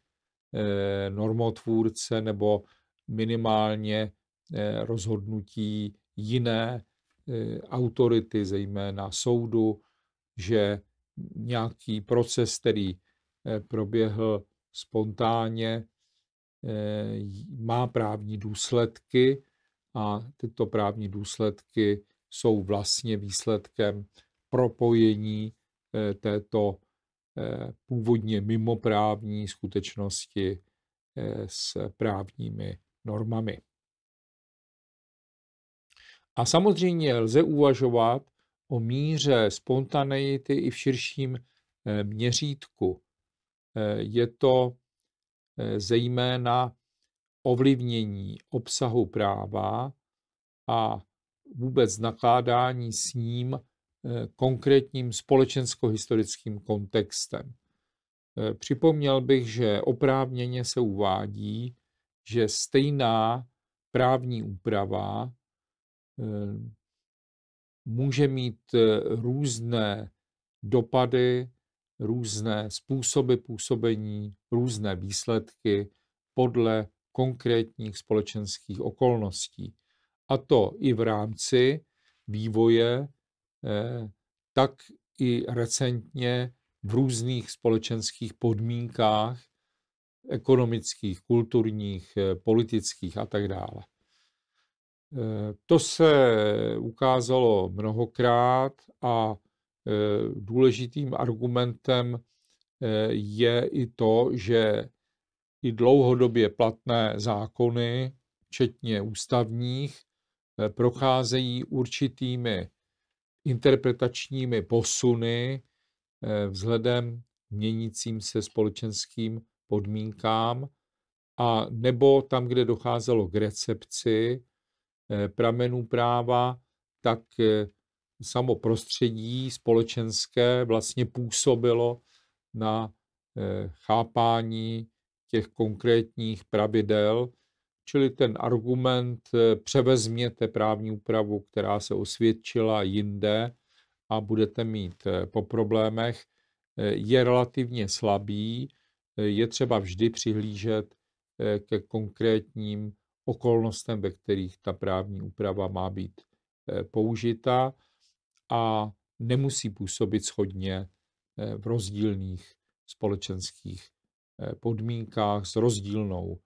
normotvůrce nebo minimálně eh, rozhodnutí jiné eh, autority, zejména soudu, že nějaký proces, který eh, proběhl spontánně, má právní důsledky a tyto právní důsledky jsou vlastně výsledkem propojení této původně mimoprávní skutečnosti s právními normami. A samozřejmě lze uvažovat o míře spontaneity i v širším eh, měřítku. Eh, je to eh, zejména ovlivnění obsahu práva a vůbec nakládání s ním konkrétním společensko-historickým kontextem. Připomněl bych, že oprávněně se uvádí, že stejná právní úprava eh, může mít eh, různé dopady, různé způsoby působení, různé výsledky podle konkrétních společenských okolností. A to i v rámci vývoje, eh, tak i recentně v různých společenských podmínkách, ekonomických, kulturních, eh, politických a tak dále. Eh, to se ukázalo mnohokrát a eh, důležitým argumentem je i to, že i dlouhodobě platné zákony, včetně ústavních, procházejí určitými interpretačními posuny vzhledem měnícím se společenským podmínkám, a nebo tam, kde docházelo k recepci eh, pramenů práva, tak eh, samo prostředí společenské vlastně působilo na eh, chápání těch konkrétních pravidel, čili ten argument převezměte právní úpravu, která se osvědčila jinde a budete mít po problémech, je relativně slabý je třeba vždy přihlížet eh, ke konkrétním okolnostem, ve kterých ta právní úprava má být eh, použita a nemusí působit shodně eh, v rozdílných společenských podmínkách s rozdílnou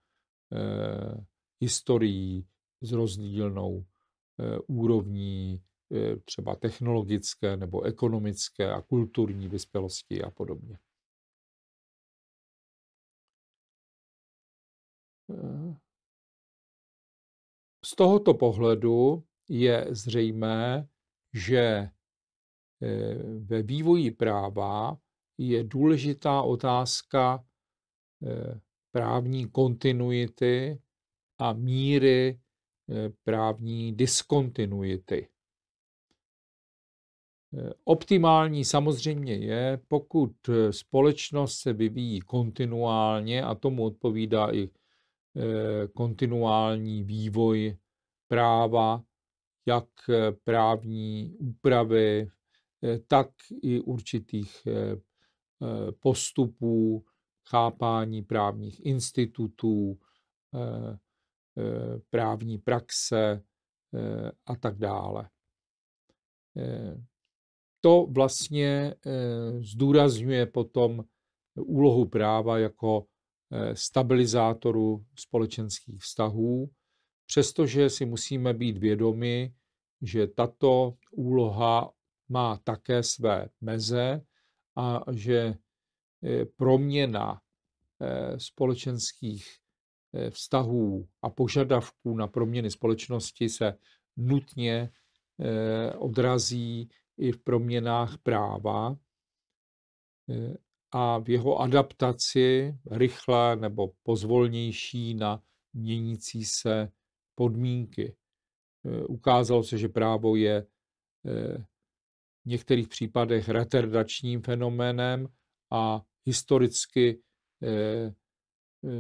historií, s rozdílnou úrovní třeba technologické nebo ekonomické a kulturní vyspělosti a podobně. Eh. Z tohoto pohledu je zřejmé, že eh, ve vývoji práva je důležitá otázka eh, právní kontinuity a míry právní diskontinuity. Optimální samozřejmě je, pokud společnost se vyvíjí kontinuálně a tomu odpovídá i Eh, kontinuální vývoj práva, jak eh, právní úpravy, eh, tak i určitých postupů, chápání právních institutů, právní praxe a tak dále. To vlastně zdůrazňuje potom úlohu práva jako Eh, stabilizátoru společenských vztahů, přestože si musíme být vědomi, že tato úloha má také své meze a že eh, proměna eh, společenských vztahů a požadavků na proměny společnosti se nutně odrazí i v proměnách práva a v jeho adaptaci rychle nebo pozvolnější na měnící se podmínky. E, ukázalo se, že právo je e, v některých případech retardačním fenoménem a historicky e,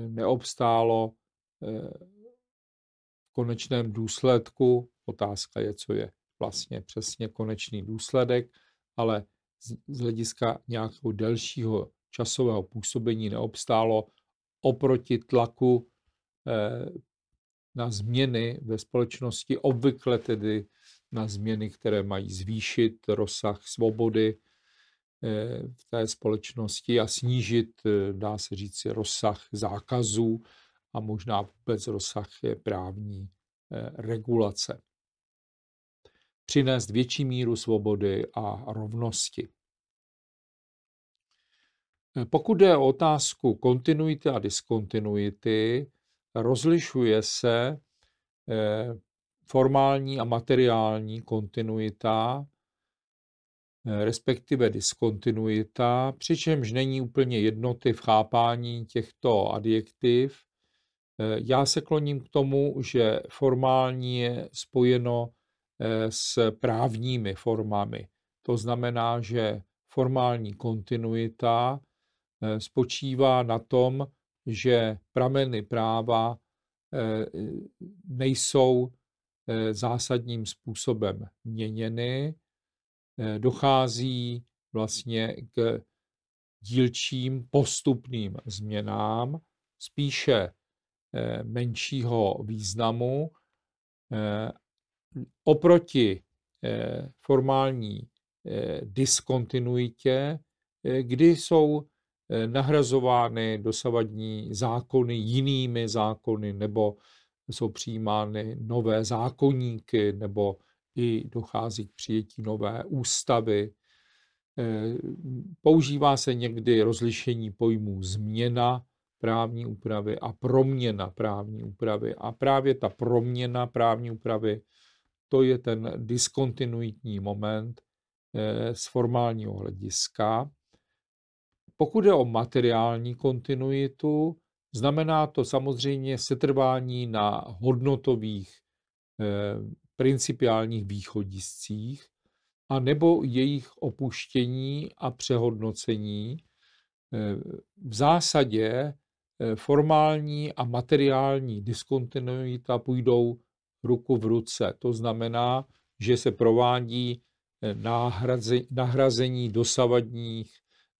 neobstálo v konečném důsledku. Otázka je, co je vlastně přesně konečný důsledek, ale z hlediska nějakého delšího časového působení neobstálo oproti tlaku eh, na změny ve společnosti, obvykle tedy na změny, které mají zvýšit rozsah svobody eh, v té společnosti a snížit, eh, dá se říct, rozsah zákazů a možná vůbec rozsah právní regulace přinést větší míru svobody a rovnosti. Eh, pokud jde o otázku kontinuity a diskontinuity, rozlišuje se eh, formální a materiální kontinuita, eh, respektive diskontinuita, přičemž není úplně jednoty v chápání těchto adjektiv. Já se kloním k tomu, že formální je spojeno Eh, s právními formami. To znamená, že formální kontinuita eh, spočívá na tom, že prameny práva eh, nejsou zásadním způsobem měněny, dochází vlastně k dílčím postupným změnám, spíše menšího významu oproti eh, formální eh, diskontinuitě, eh, kdy jsou nahrazovány dosavadní zákony jinými zákony nebo jsou přijímány nové zákonníky nebo i dochází k přijetí nové ústavy. Používá se někdy rozlišení pojmů změna právní úpravy a proměna právní úpravy. A právě ta proměna právní úpravy to je ten diskontinuitní moment eh, z formálního hlediska. Pokud je o materiální kontinuitu, znamená to samozřejmě setrvání na hodnotových eh, principiálních východiscích a nebo jejich opuštění a přehodnocení. Eh, v zásadě formální a materiální diskontinuita půjdou ruku v ruce. To znamená, že se provádí eh, nahrazení dosavadních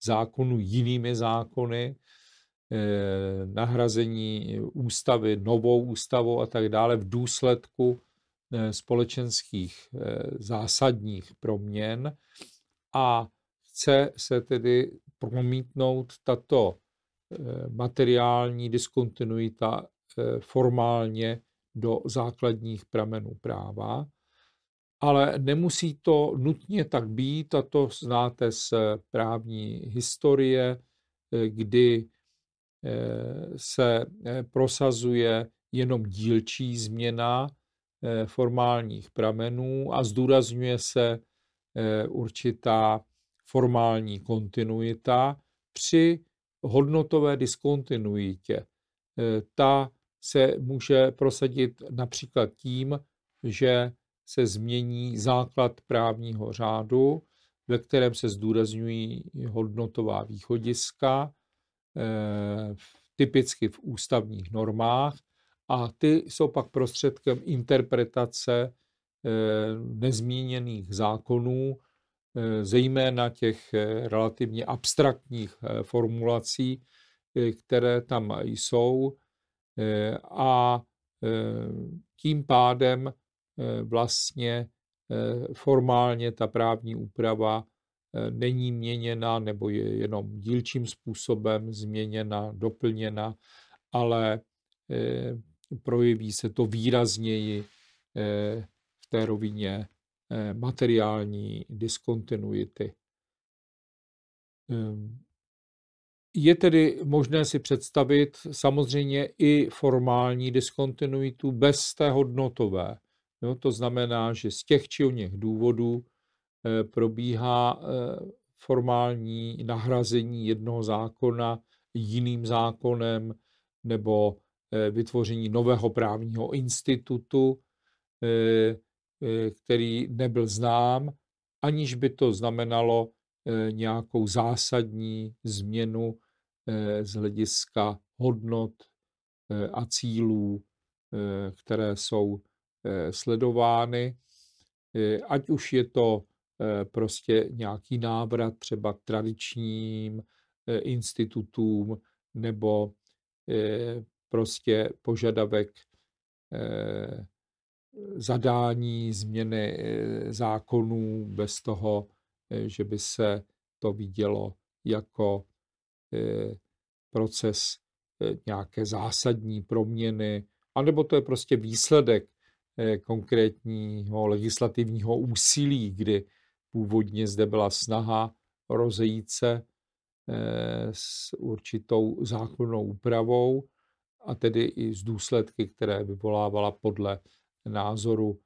zákonů jinými zákony, eh, nahrazení ústavy novou ústavou a tak dále v důsledku eh, společenských zásadních proměn a chce se tedy promítnout tato materiální diskontinuita formálně do základních pramenů práva, ale nemusí to nutně tak být, a to znáte z právní historie, eh, kdy eh, se eh, prosazuje jenom dílčí změna formálních pramenů a zdůrazňuje se určitá formální kontinuita při hodnotové diskontinuitě. Ta se může prosadit například tím, že se změní základ právního řádu, ve kterém se zdůrazňují hodnotová východiska, eh, typicky v ústavních normách, a ty jsou pak prostředkem interpretace eh, nezmíněných zákonů, eh, zejména těch relativně abstraktních formulací, které tam jsou Eh, a eh, tím pádem eh, vlastně formálně ta právní úprava není měněna nebo je jenom dílčím způsobem změněna, doplněna, ale projeví se to výrazněji v té rovině materiální diskontinuity. Ehm, je tedy možné si představit samozřejmě i formální diskontinuitu bez té hodnotové. No, to znamená, že z těch či o něch důvodů eh, probíhá eh, formální nahrazení jednoho zákona jiným zákonem nebo eh, vytvoření nového právního institutu, který nebyl znám, aniž by to znamenalo Eh, nějakou zásadní změnu eh, z hlediska hodnot eh, a cílů, které jsou sledovány. Ať už je to prostě nějaký návrat třeba k tradičním institutům nebo prostě požadavek zadání změny zákonů bez toho, že by se to vidělo jako eh, proces eh, nějaké zásadní proměny, anebo to je prostě výsledek eh, konkrétního legislativního úsilí, kdy původně zde byla snaha rozejít se s určitou zákonnou úpravou a tedy i z důsledky, které vyvolávala podle názoru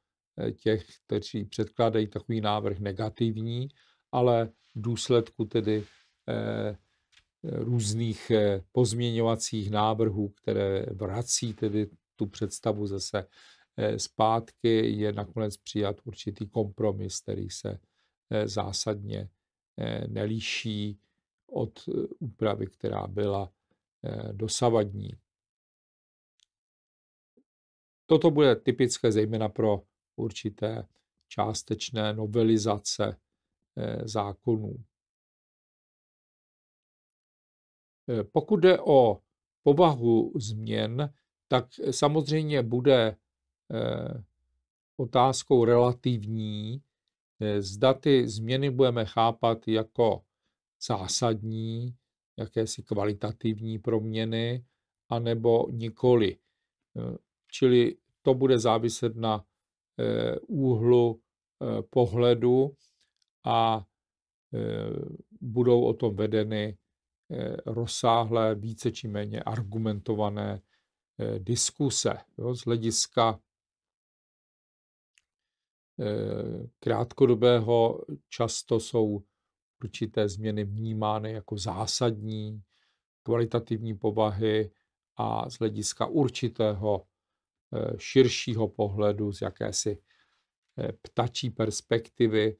těch, kteří předkládají takový návrh negativní ale v důsledku tedy eh, různých eh, pozměňovacích návrhů, které vrací tedy tu představu zase eh, zpátky, je nakonec přijat určitý kompromis, který se zásadně nelíší od úpravy, která byla dosavadní. Toto bude typické zejména pro určité částečné novelizace Eh, zákonů. Eh, pokud jde o povahu změn, tak samozřejmě bude eh, otázkou relativní, zda ty změny budeme chápat jako zásadní, jakési kvalitativní proměny, anebo nikoli. Čili to bude záviset na úhlu pohledu a eh, budou o tom vedeny eh, rozsáhlé, více či méně argumentované eh, diskuse jo, z hlediska krátkodobého. Často jsou určité změny vnímány jako zásadní, kvalitativní povahy a z hlediska určitého širšího pohledu z jakési ptačí perspektivy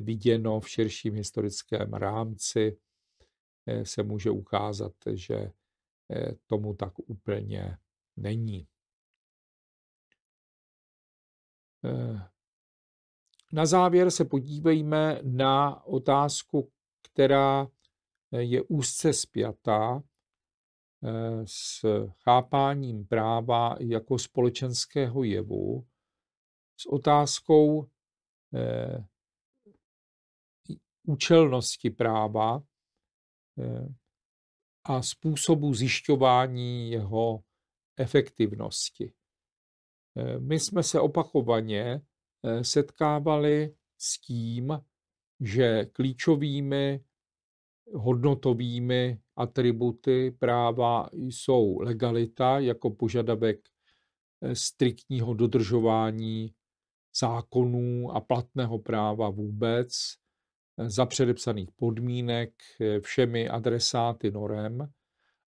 viděno v širším historickém rámci, eh, se může ukázat, že eh, tomu tak úplně není. Eh, na závěr se podívejme na otázku, která je úzce spjatá s chápáním práva jako společenského jevu, s otázkou účelnosti práva eh, a způsobu zjišťování jeho efektivnosti. Eh, my jsme se opakovaně eh, setkávali s tím, že klíčovými hodnotovými atributy práva jsou legalita jako požadavek striktního dodržování zákonů a platného práva vůbec, za předepsaných podmínek eh, všemi adresáty norem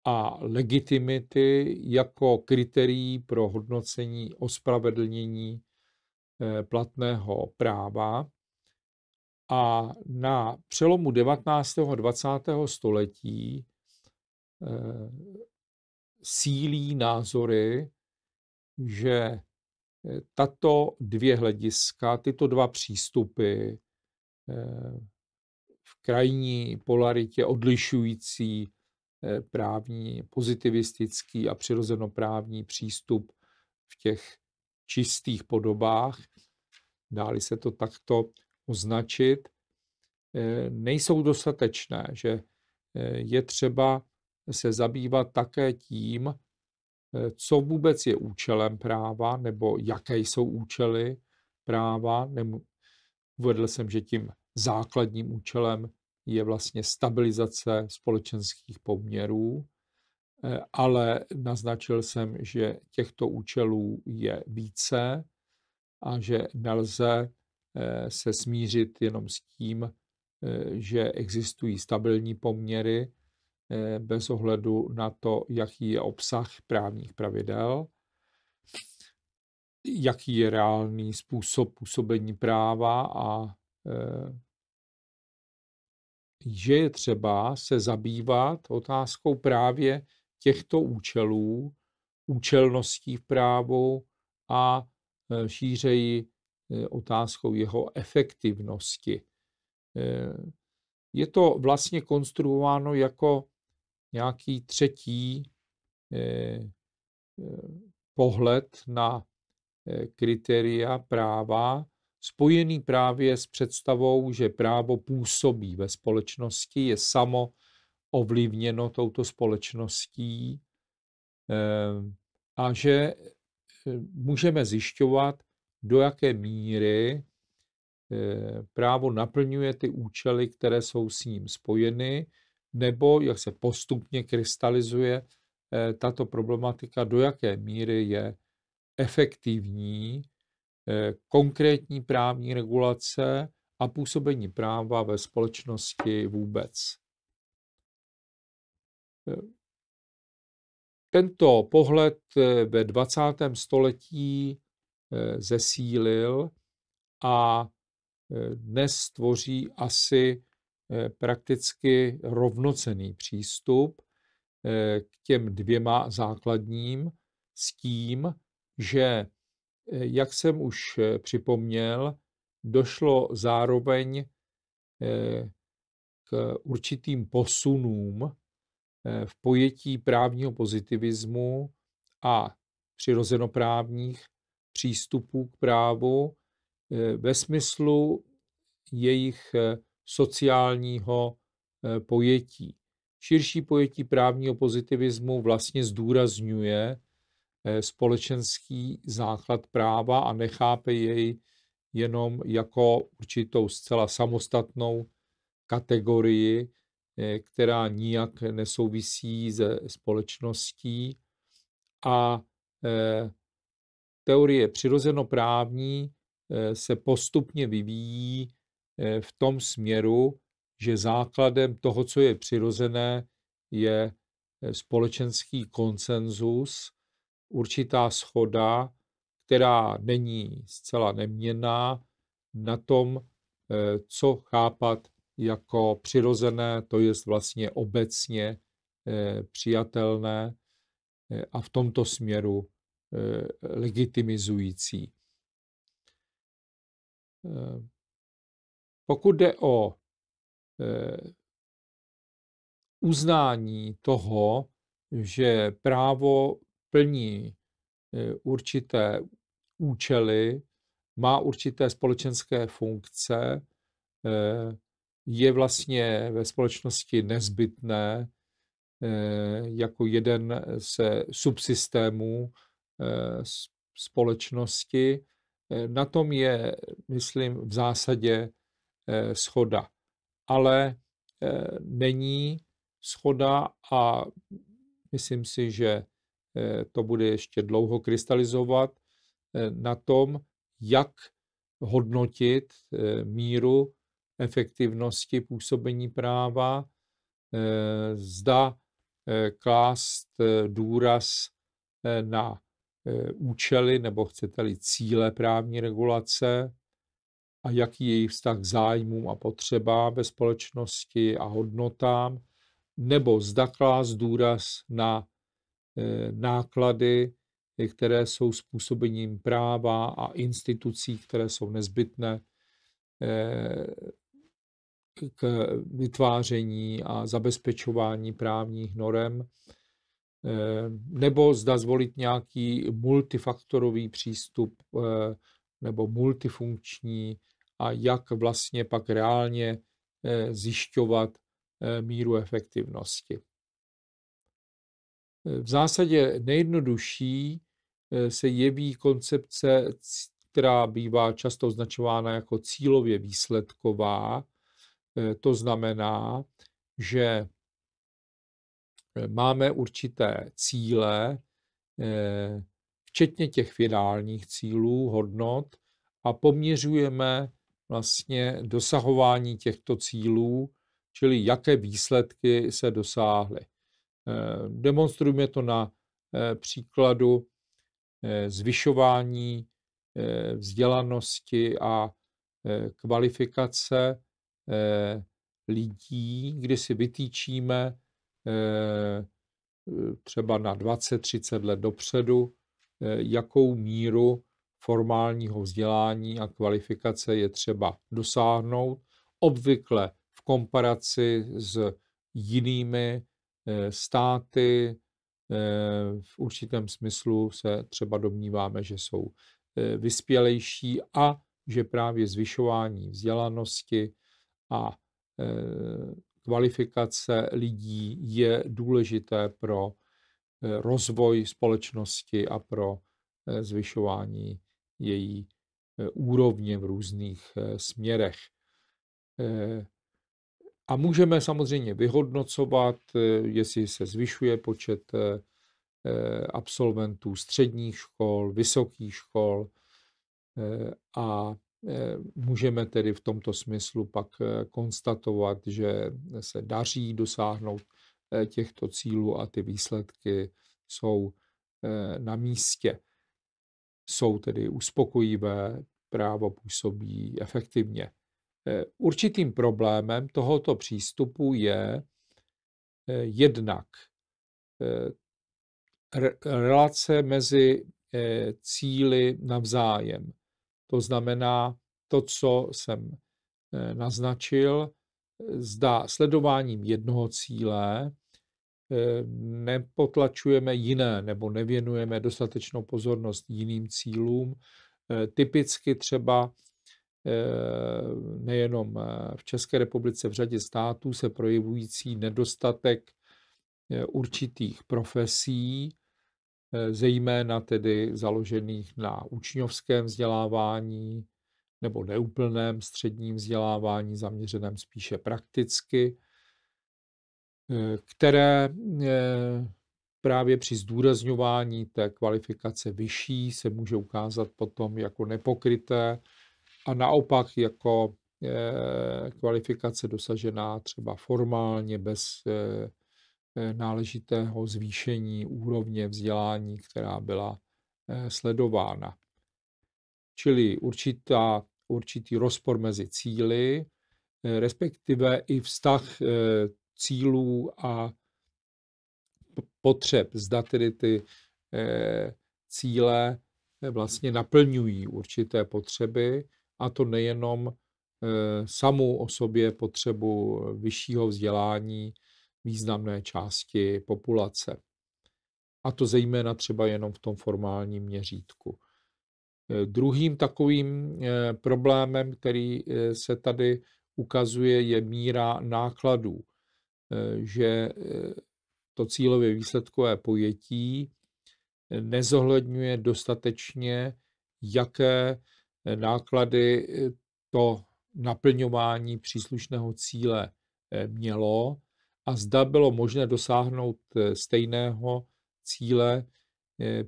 a legitimity jako kritérií pro hodnocení ospravedlnění eh, platného práva. A na přelomu 19. a 20. století eh, sílí názory, že tato dvě hlediska, tyto dva přístupy v krajní polaritě odlišující eh, právní, pozitivistický a přirozenoprávní přístup v těch čistých podobách, dáli se to takto označit, eh, nejsou dostatečné, že eh, je třeba se zabývat také tím, co vůbec je účelem práva, nebo jaké jsou účely práva, Uvedl jsem, že tím základním účelem je vlastně stabilizace společenských poměrů, eh, ale naznačil jsem, že těchto účelů je více a že nelze eh, se smířit jenom s tím, eh, že existují stabilní poměry bez ohledu na to, jaký je obsah právních pravidel jaký je reálný způsob působení práva a eh, že je třeba se zabývat otázkou právě těchto účelů, účelností v právu a eh, šířeji eh, otázkou jeho efektivnosti. Je to vlastně konstruováno jako nějaký třetí pohled na Eh, kritéria práva, spojený právě s představou, že právo působí ve společnosti, je samo ovlivněno touto společností eh, a že eh, můžeme zjišťovat, do jaké míry právo naplňuje ty účely, které jsou s ním spojeny, nebo jak se postupně krystalizuje tato problematika, do jaké míry je efektivní eh, konkrétní právní regulace a působení práva ve společnosti vůbec. Eh, tento pohled eh, ve 20. století zesílil a dnes tvoří asi prakticky rovnocený přístup k těm dvěma základním s tím, že, eh, jak jsem už eh, připomněl, došlo zároveň eh, k určitým posunům v pojetí právního pozitivismu a přirozenoprávních přístupů k právu ve smyslu jejich sociálního pojetí. Širší pojetí právního pozitivismu vlastně zdůrazňuje Eh, společenský základ práva a nechápe jej jenom jako určitou zcela samostatnou kategorii, eh, která nijak nesouvisí se společností. A eh, teorie přirozenoprávní se postupně vyvíjí v tom směru, že základem toho, co je přirozené, je společenský konsenzus, určitá schoda, která není zcela neměná na tom, eh, co chápat jako přirozené, to je vlastně obecně eh, přijatelné eh, a v tomto směru legitimizující. Pokud jde o uznání toho, že právo plní eh, určité účely, má určité společenské funkce, eh, je vlastně ve společnosti nezbytné eh, jako jeden ze subsystémů společnosti. Na tom je, myslím, v zásadě schoda. Ale není schoda a myslím si, že Eh, to bude ještě dlouho krystalizovat eh, na tom, jak hodnotit eh, míru efektivnosti působení práva, zda klást důraz na účely nebo chcete-li cíle právní regulace a jaký je jejich vztah k zájmům a potřebám ve společnosti a hodnotám, nebo zda klást důraz na Eh, náklady, eh, které jsou způsobením práva a institucí, které jsou nezbytné eh, k vytváření a zabezpečování právních norem, nebo zda zvolit nějaký multifaktorový přístup nebo multifunkční a jak vlastně pak reálně zjišťovat míru efektivnosti. V zásadě nejjednodušší eh, se jeví koncepce, která bývá často označována jako cílově výsledková. Eh, to znamená, že eh, máme určité cíle, včetně těch finálních cílů, hodnot, a poměřujeme vlastně dosahování těchto cílů, čili jaké výsledky se dosáhly. Eh, Demonstrujeme to na eh, příkladu eh, zvyšování vzdělanosti a kvalifikace lidí, kdy si vytýčíme třeba na 20-30 let dopředu, jakou míru formálního vzdělání a kvalifikace je třeba dosáhnout, obvykle v komparaci s jinými Eh, státy eh, v určitém smyslu se třeba domníváme, že jsou eh, vyspělejší a že právě zvyšování vzdělanosti a kvalifikace lidí je důležité pro rozvoj společnosti a pro zvyšování její úrovně v různých směrech. A můžeme samozřejmě vyhodnocovat, eh, jestli se zvyšuje počet eh, eh, absolventů středních škol, vysokých škol a můžeme tedy v tomto smyslu pak konstatovat, že se daří dosáhnout těchto cílů a ty výsledky jsou na místě. Jsou tedy uspokojivé, právo působí efektivně. Eh, určitým problémem tohoto přístupu je eh, jednak eh, relace mezi cíly navzájem. To znamená to, co jsem naznačil, zda sledováním jednoho cíle nepotlačujeme jiné nebo nevěnujeme dostatečnou pozornost jiným cílům. Typicky třeba Eh, nejenom eh, v České republice, v řadě států se projevující nedostatek eh, určitých profesí, zejména tedy založených na učňovském vzdělávání nebo neúplném středním vzdělávání, zaměřeném spíše prakticky, které právě při zdůrazňování té kvalifikace vyšší se může ukázat potom jako nepokryté, a naopak jako eh, kvalifikace dosažená třeba formálně bez eh, eh, náležitého zvýšení úrovně vzdělání, která byla sledována. Čili určitá, určitý rozpor mezi cíly, respektive i vztah cílů a potřeb, zda tedy ty cíle vlastně naplňují určité potřeby, a to nejenom eh, samou o sobě potřebu vyššího vzdělání významné části populace. A to zejména třeba jenom v tom formálním měřítku. Eh, druhým takovým eh, problémem, který se tady ukazuje, je míra nákladů, že to cílově výsledkové pojetí nezohledňuje dostatečně, jaké náklady eh, to naplňování příslušného cíle eh, mělo a zda bylo možné dosáhnout eh, stejného cíle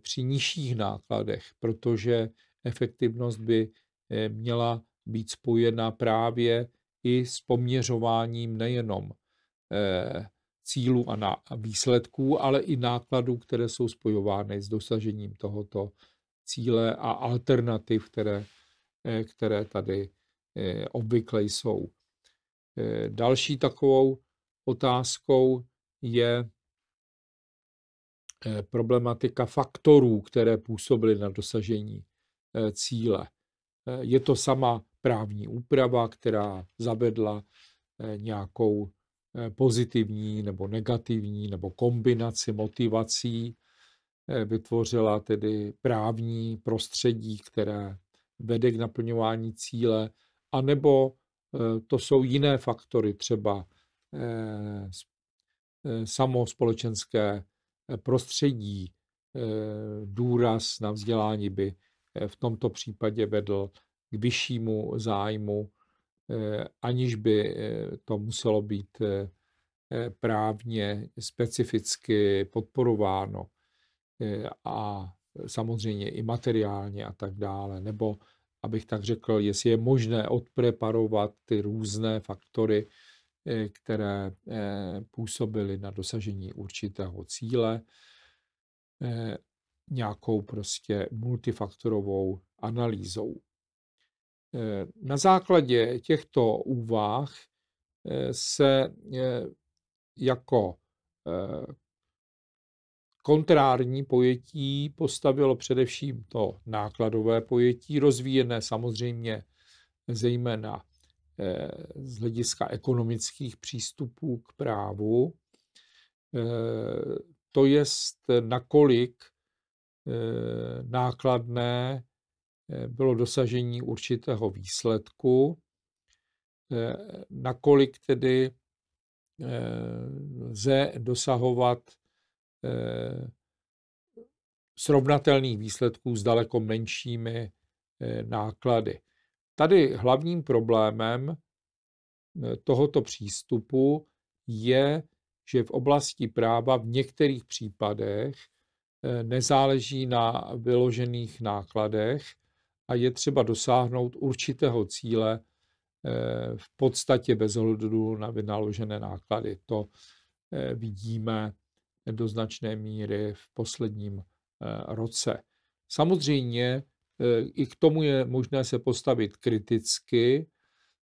při nižších nákladech, protože efektivnost by měla být spojena právě i s poměřováním nejenom cílu a, na, a výsledků, ale i nákladů, které jsou spojovány s dosažením tohoto cíle a alternativ, které Eh, které tady eh, obvykle jsou. Eh, další takovou otázkou je problematika faktorů, které působily na dosažení cíle. Je to sama právní úprava, která zavedla nějakou pozitivní nebo negativní nebo kombinaci motivací, vytvořila tedy právní prostředí, které vede k naplňování cíle, anebo eh, to jsou jiné faktory, třeba eh, eh, samospolečenské společenské prostředí, důraz na vzdělání by v tomto případě vedl k vyššímu zájmu, aniž by to muselo být právně specificky podporováno. A samozřejmě i materiálně a tak dále, nebo abych tak řekl, jestli je možné odpreparovat ty různé faktory, eh, které eh, působily na dosažení určitého cíle, eh, nějakou prostě multifaktorovou analýzou. Na základě těchto úvah se jako kontrární pojetí postavilo především to nákladové pojetí, rozvíjené samozřejmě zejména eh, z hlediska ekonomických přístupů k právu, eh, to je nakolik eh, nákladné bylo dosažení určitého výsledku, nakolik tedy lze dosahovat Eh, srovnatelných výsledků s daleko menšími eh, náklady. Tady hlavním problémem eh, tohoto přístupu je, že v oblasti práva v některých případech nezáleží na vyložených nákladech a je třeba dosáhnout určitého cíle v podstatě bez ohledu na vynaložené náklady. To vidíme do značné míry v posledním eh, roce. Samozřejmě eh, i k tomu je možné se postavit kriticky,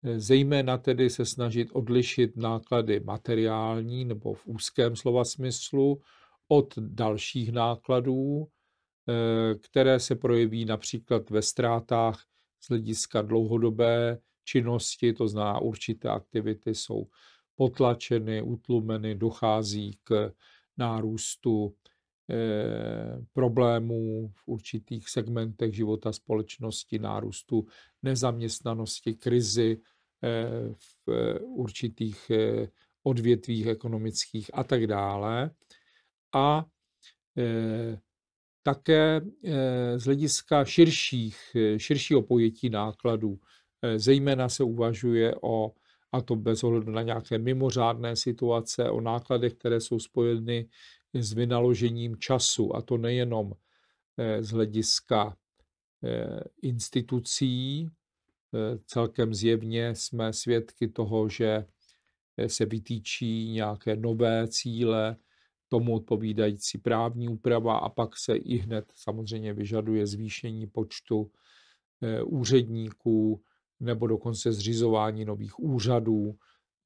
eh, zejména tedy se snažit odlišit náklady materiální nebo v úzkém slova smyslu od dalších nákladů, které se projeví například ve ztrátách z hlediska dlouhodobé činnosti, to znamená určité aktivity jsou potlačeny, utlumeny, dochází k nárůstu eh, problémů v určitých segmentech života společnosti, nárůstu nezaměstnanosti, krizi eh, v eh, určitých odvětvích ekonomických a tak dále. A také z hlediska širších, širšího pojetí nákladů. Zejména se uvažuje o a to bez ohledu na nějaké mimořádné situace, o nákladech, které jsou spojeny s vynaložením času, a to nejenom eh, z hlediska eh, institucí. Eh, celkem zjevně jsme svědky toho, že se vytýčí nějaké nové cíle, tomu odpovídající právní úprava a pak se i hned samozřejmě vyžaduje zvýšení počtu úředníků, nebo dokonce zřizování nových úřadů,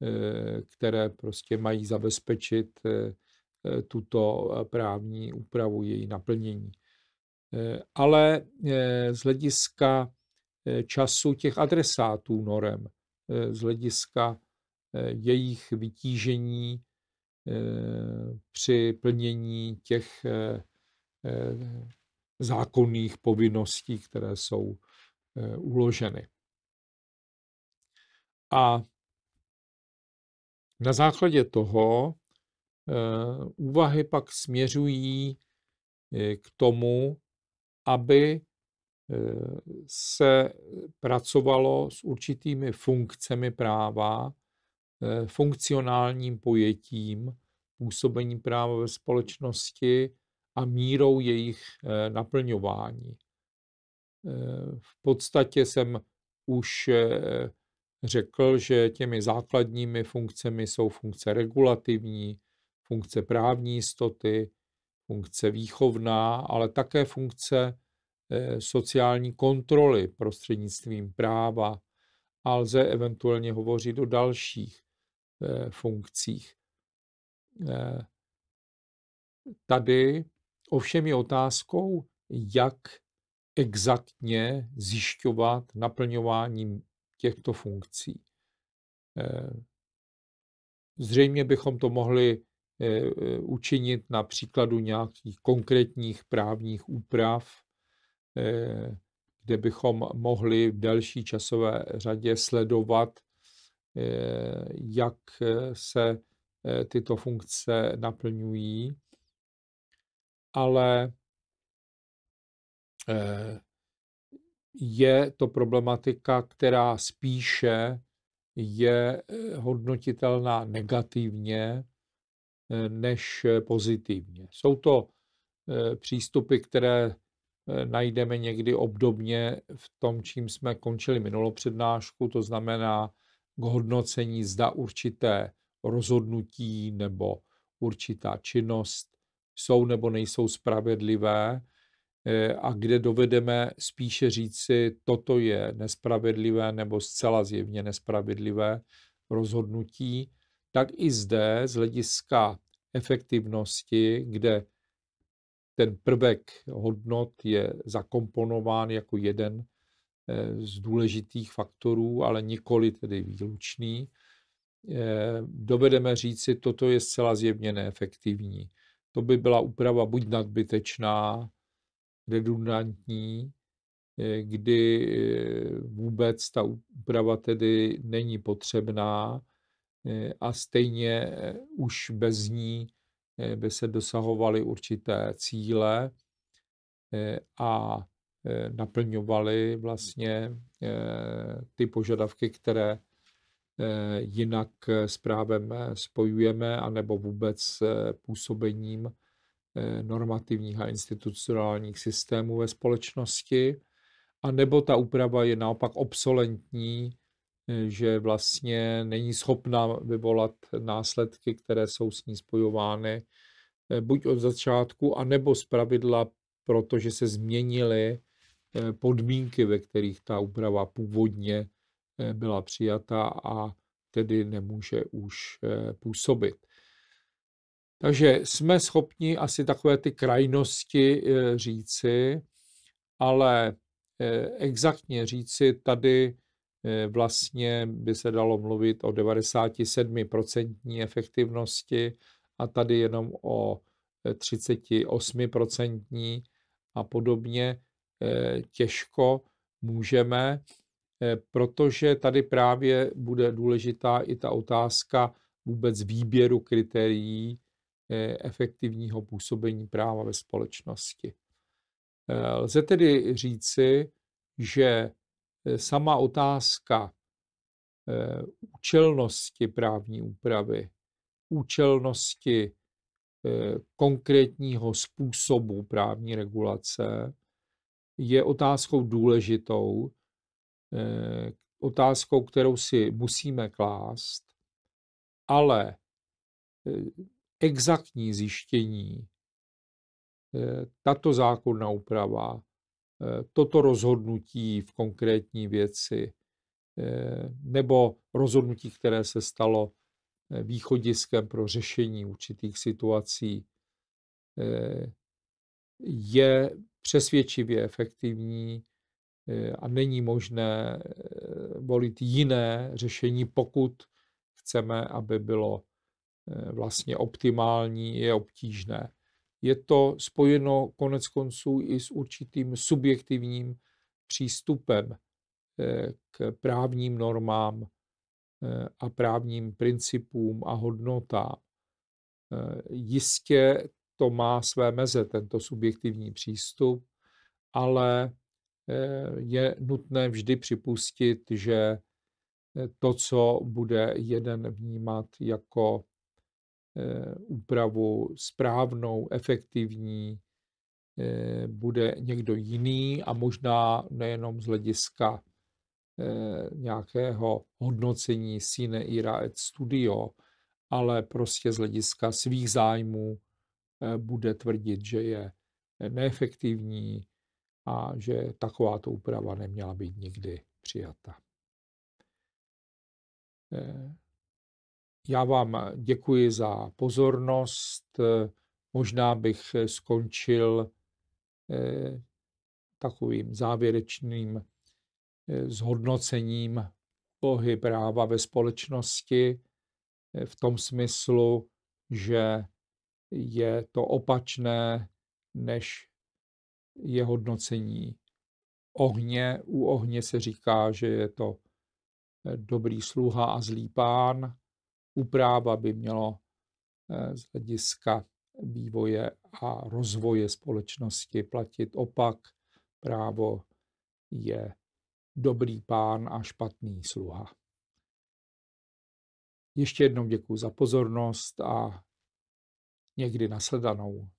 eh, které prostě mají zabezpečit eh, eh, tuto právní úpravu, její naplnění. Ale z hlediska času těch adresátů norem, z hlediska jejich vytížení při plnění těch zákonných povinností, které jsou uloženy. A na základě toho eh, úvahy pak směřují eh, k tomu, aby eh, se pracovalo s určitými funkcemi práva, funkcionálním pojetím působení práva ve společnosti a mírou jejich naplňování. V podstatě jsem už řekl, že těmi základními funkcemi jsou funkce regulativní, funkce právní jistoty, funkce výchovná, ale také funkce eh, sociální kontroly prostřednictvím práva a lze eventuálně hovořit o dalších eh, funkcích. Eh, tady ovšem je otázkou, jak exaktně zjišťovat naplňování těchto funkcí. Eh, zřejmě bychom to mohli eh, eh, učinit na příkladu nějakých konkrétních právních úprav, kde bychom mohli v delší časové řadě sledovat, jak se tyto funkce naplňují, ale je to problematika, která spíše je eh, hodnotitelná negativně eh, než eh, pozitivně. Jsou to přístupy, které najdeme někdy obdobně v tom, čím jsme končili minulou přednášku, to znamená k hodnocení zda určité rozhodnutí nebo určitá činnost jsou nebo nejsou spravedlivé Eh, a kde dovedeme spíše říci, toto je nespravedlivé nebo zcela zjevně nespravedlivé rozhodnutí, tak i zde z hlediska efektivnosti, kde ten prvek hodnot je zakomponován jako jeden eh, z důležitých faktorů, ale nikoli tedy výlučný, eh, dovedeme říci, toto je zcela zjevně neefektivní. To by byla úprava buď nadbytečná, redundantní, eh, kdy eh, vůbec ta úprava tedy není potřebná eh, a stejně už bez ní by se dosahovaly určité cíle a naplňovaly vlastně ty požadavky, které jinak s právem spojujeme, anebo vůbec působením Eh, normativních a institucionálních systémů ve společnosti, a nebo ta úprava je naopak obsolentní, eh, že vlastně není schopna vyvolat následky, které jsou s ní spojovány, eh, buď od začátku, anebo z pravidla, protože se změnily podmínky, ve kterých ta úprava původně byla přijata a tedy nemůže už působit. Takže jsme schopni asi takové ty krajnosti eh, říci, ale eh, exaktně říci tady eh, vlastně by se dalo mluvit o 97% efektivnosti a tady jenom o 38% a podobně těžko můžeme, protože tady právě bude důležitá i ta otázka vůbec výběru kritérií, E, efektivního působení práva ve společnosti. E, lze tedy říci, že e, sama otázka účelnosti právní úpravy, účelnosti konkrétního způsobu právní regulace je otázkou důležitou, otázkou, kterou si musíme klást, ale exaktní zjištění, eh, tato zákonná úprava, eh, toto rozhodnutí v konkrétní věci eh, nebo rozhodnutí, které se stalo východiskem pro řešení určitých situací, je přesvědčivě efektivní a není možné volit jiné řešení, pokud chceme, aby bylo Eh, vlastně optimální je obtížné. Je to spojeno konec konců i s určitým subjektivním přístupem eh, k právním normám eh, a právním principům a hodnotám. Jistě to má své meze, tento subjektivní přístup, ale je nutné vždy připustit, že to, co bude jeden vnímat jako Eh, úpravu správnou, efektivní, eh, bude někdo jiný a možná nejenom z hlediska eh, nějakého hodnocení sine ira et studio, ale prostě z hlediska svých zájmů bude tvrdit, že je neefektivní a že takováto úprava neměla být nikdy přijata. Já vám eh, děkuji za pozornost. Možná bych eh, skončil eh, takovým závěrečným zhodnocením pohy práva ve společnosti v tom smyslu, že je to opačné, než je hodnocení ohně. U ohně se říká, že je to dobrý sluha a zlý pán. Úprava by mělo eh, z hlediska vývoje a rozvoje společnosti platit opak. Právo je dobrý pán a špatný sluha. Ještě jednou děkuji za pozornost a někdy nasledanou.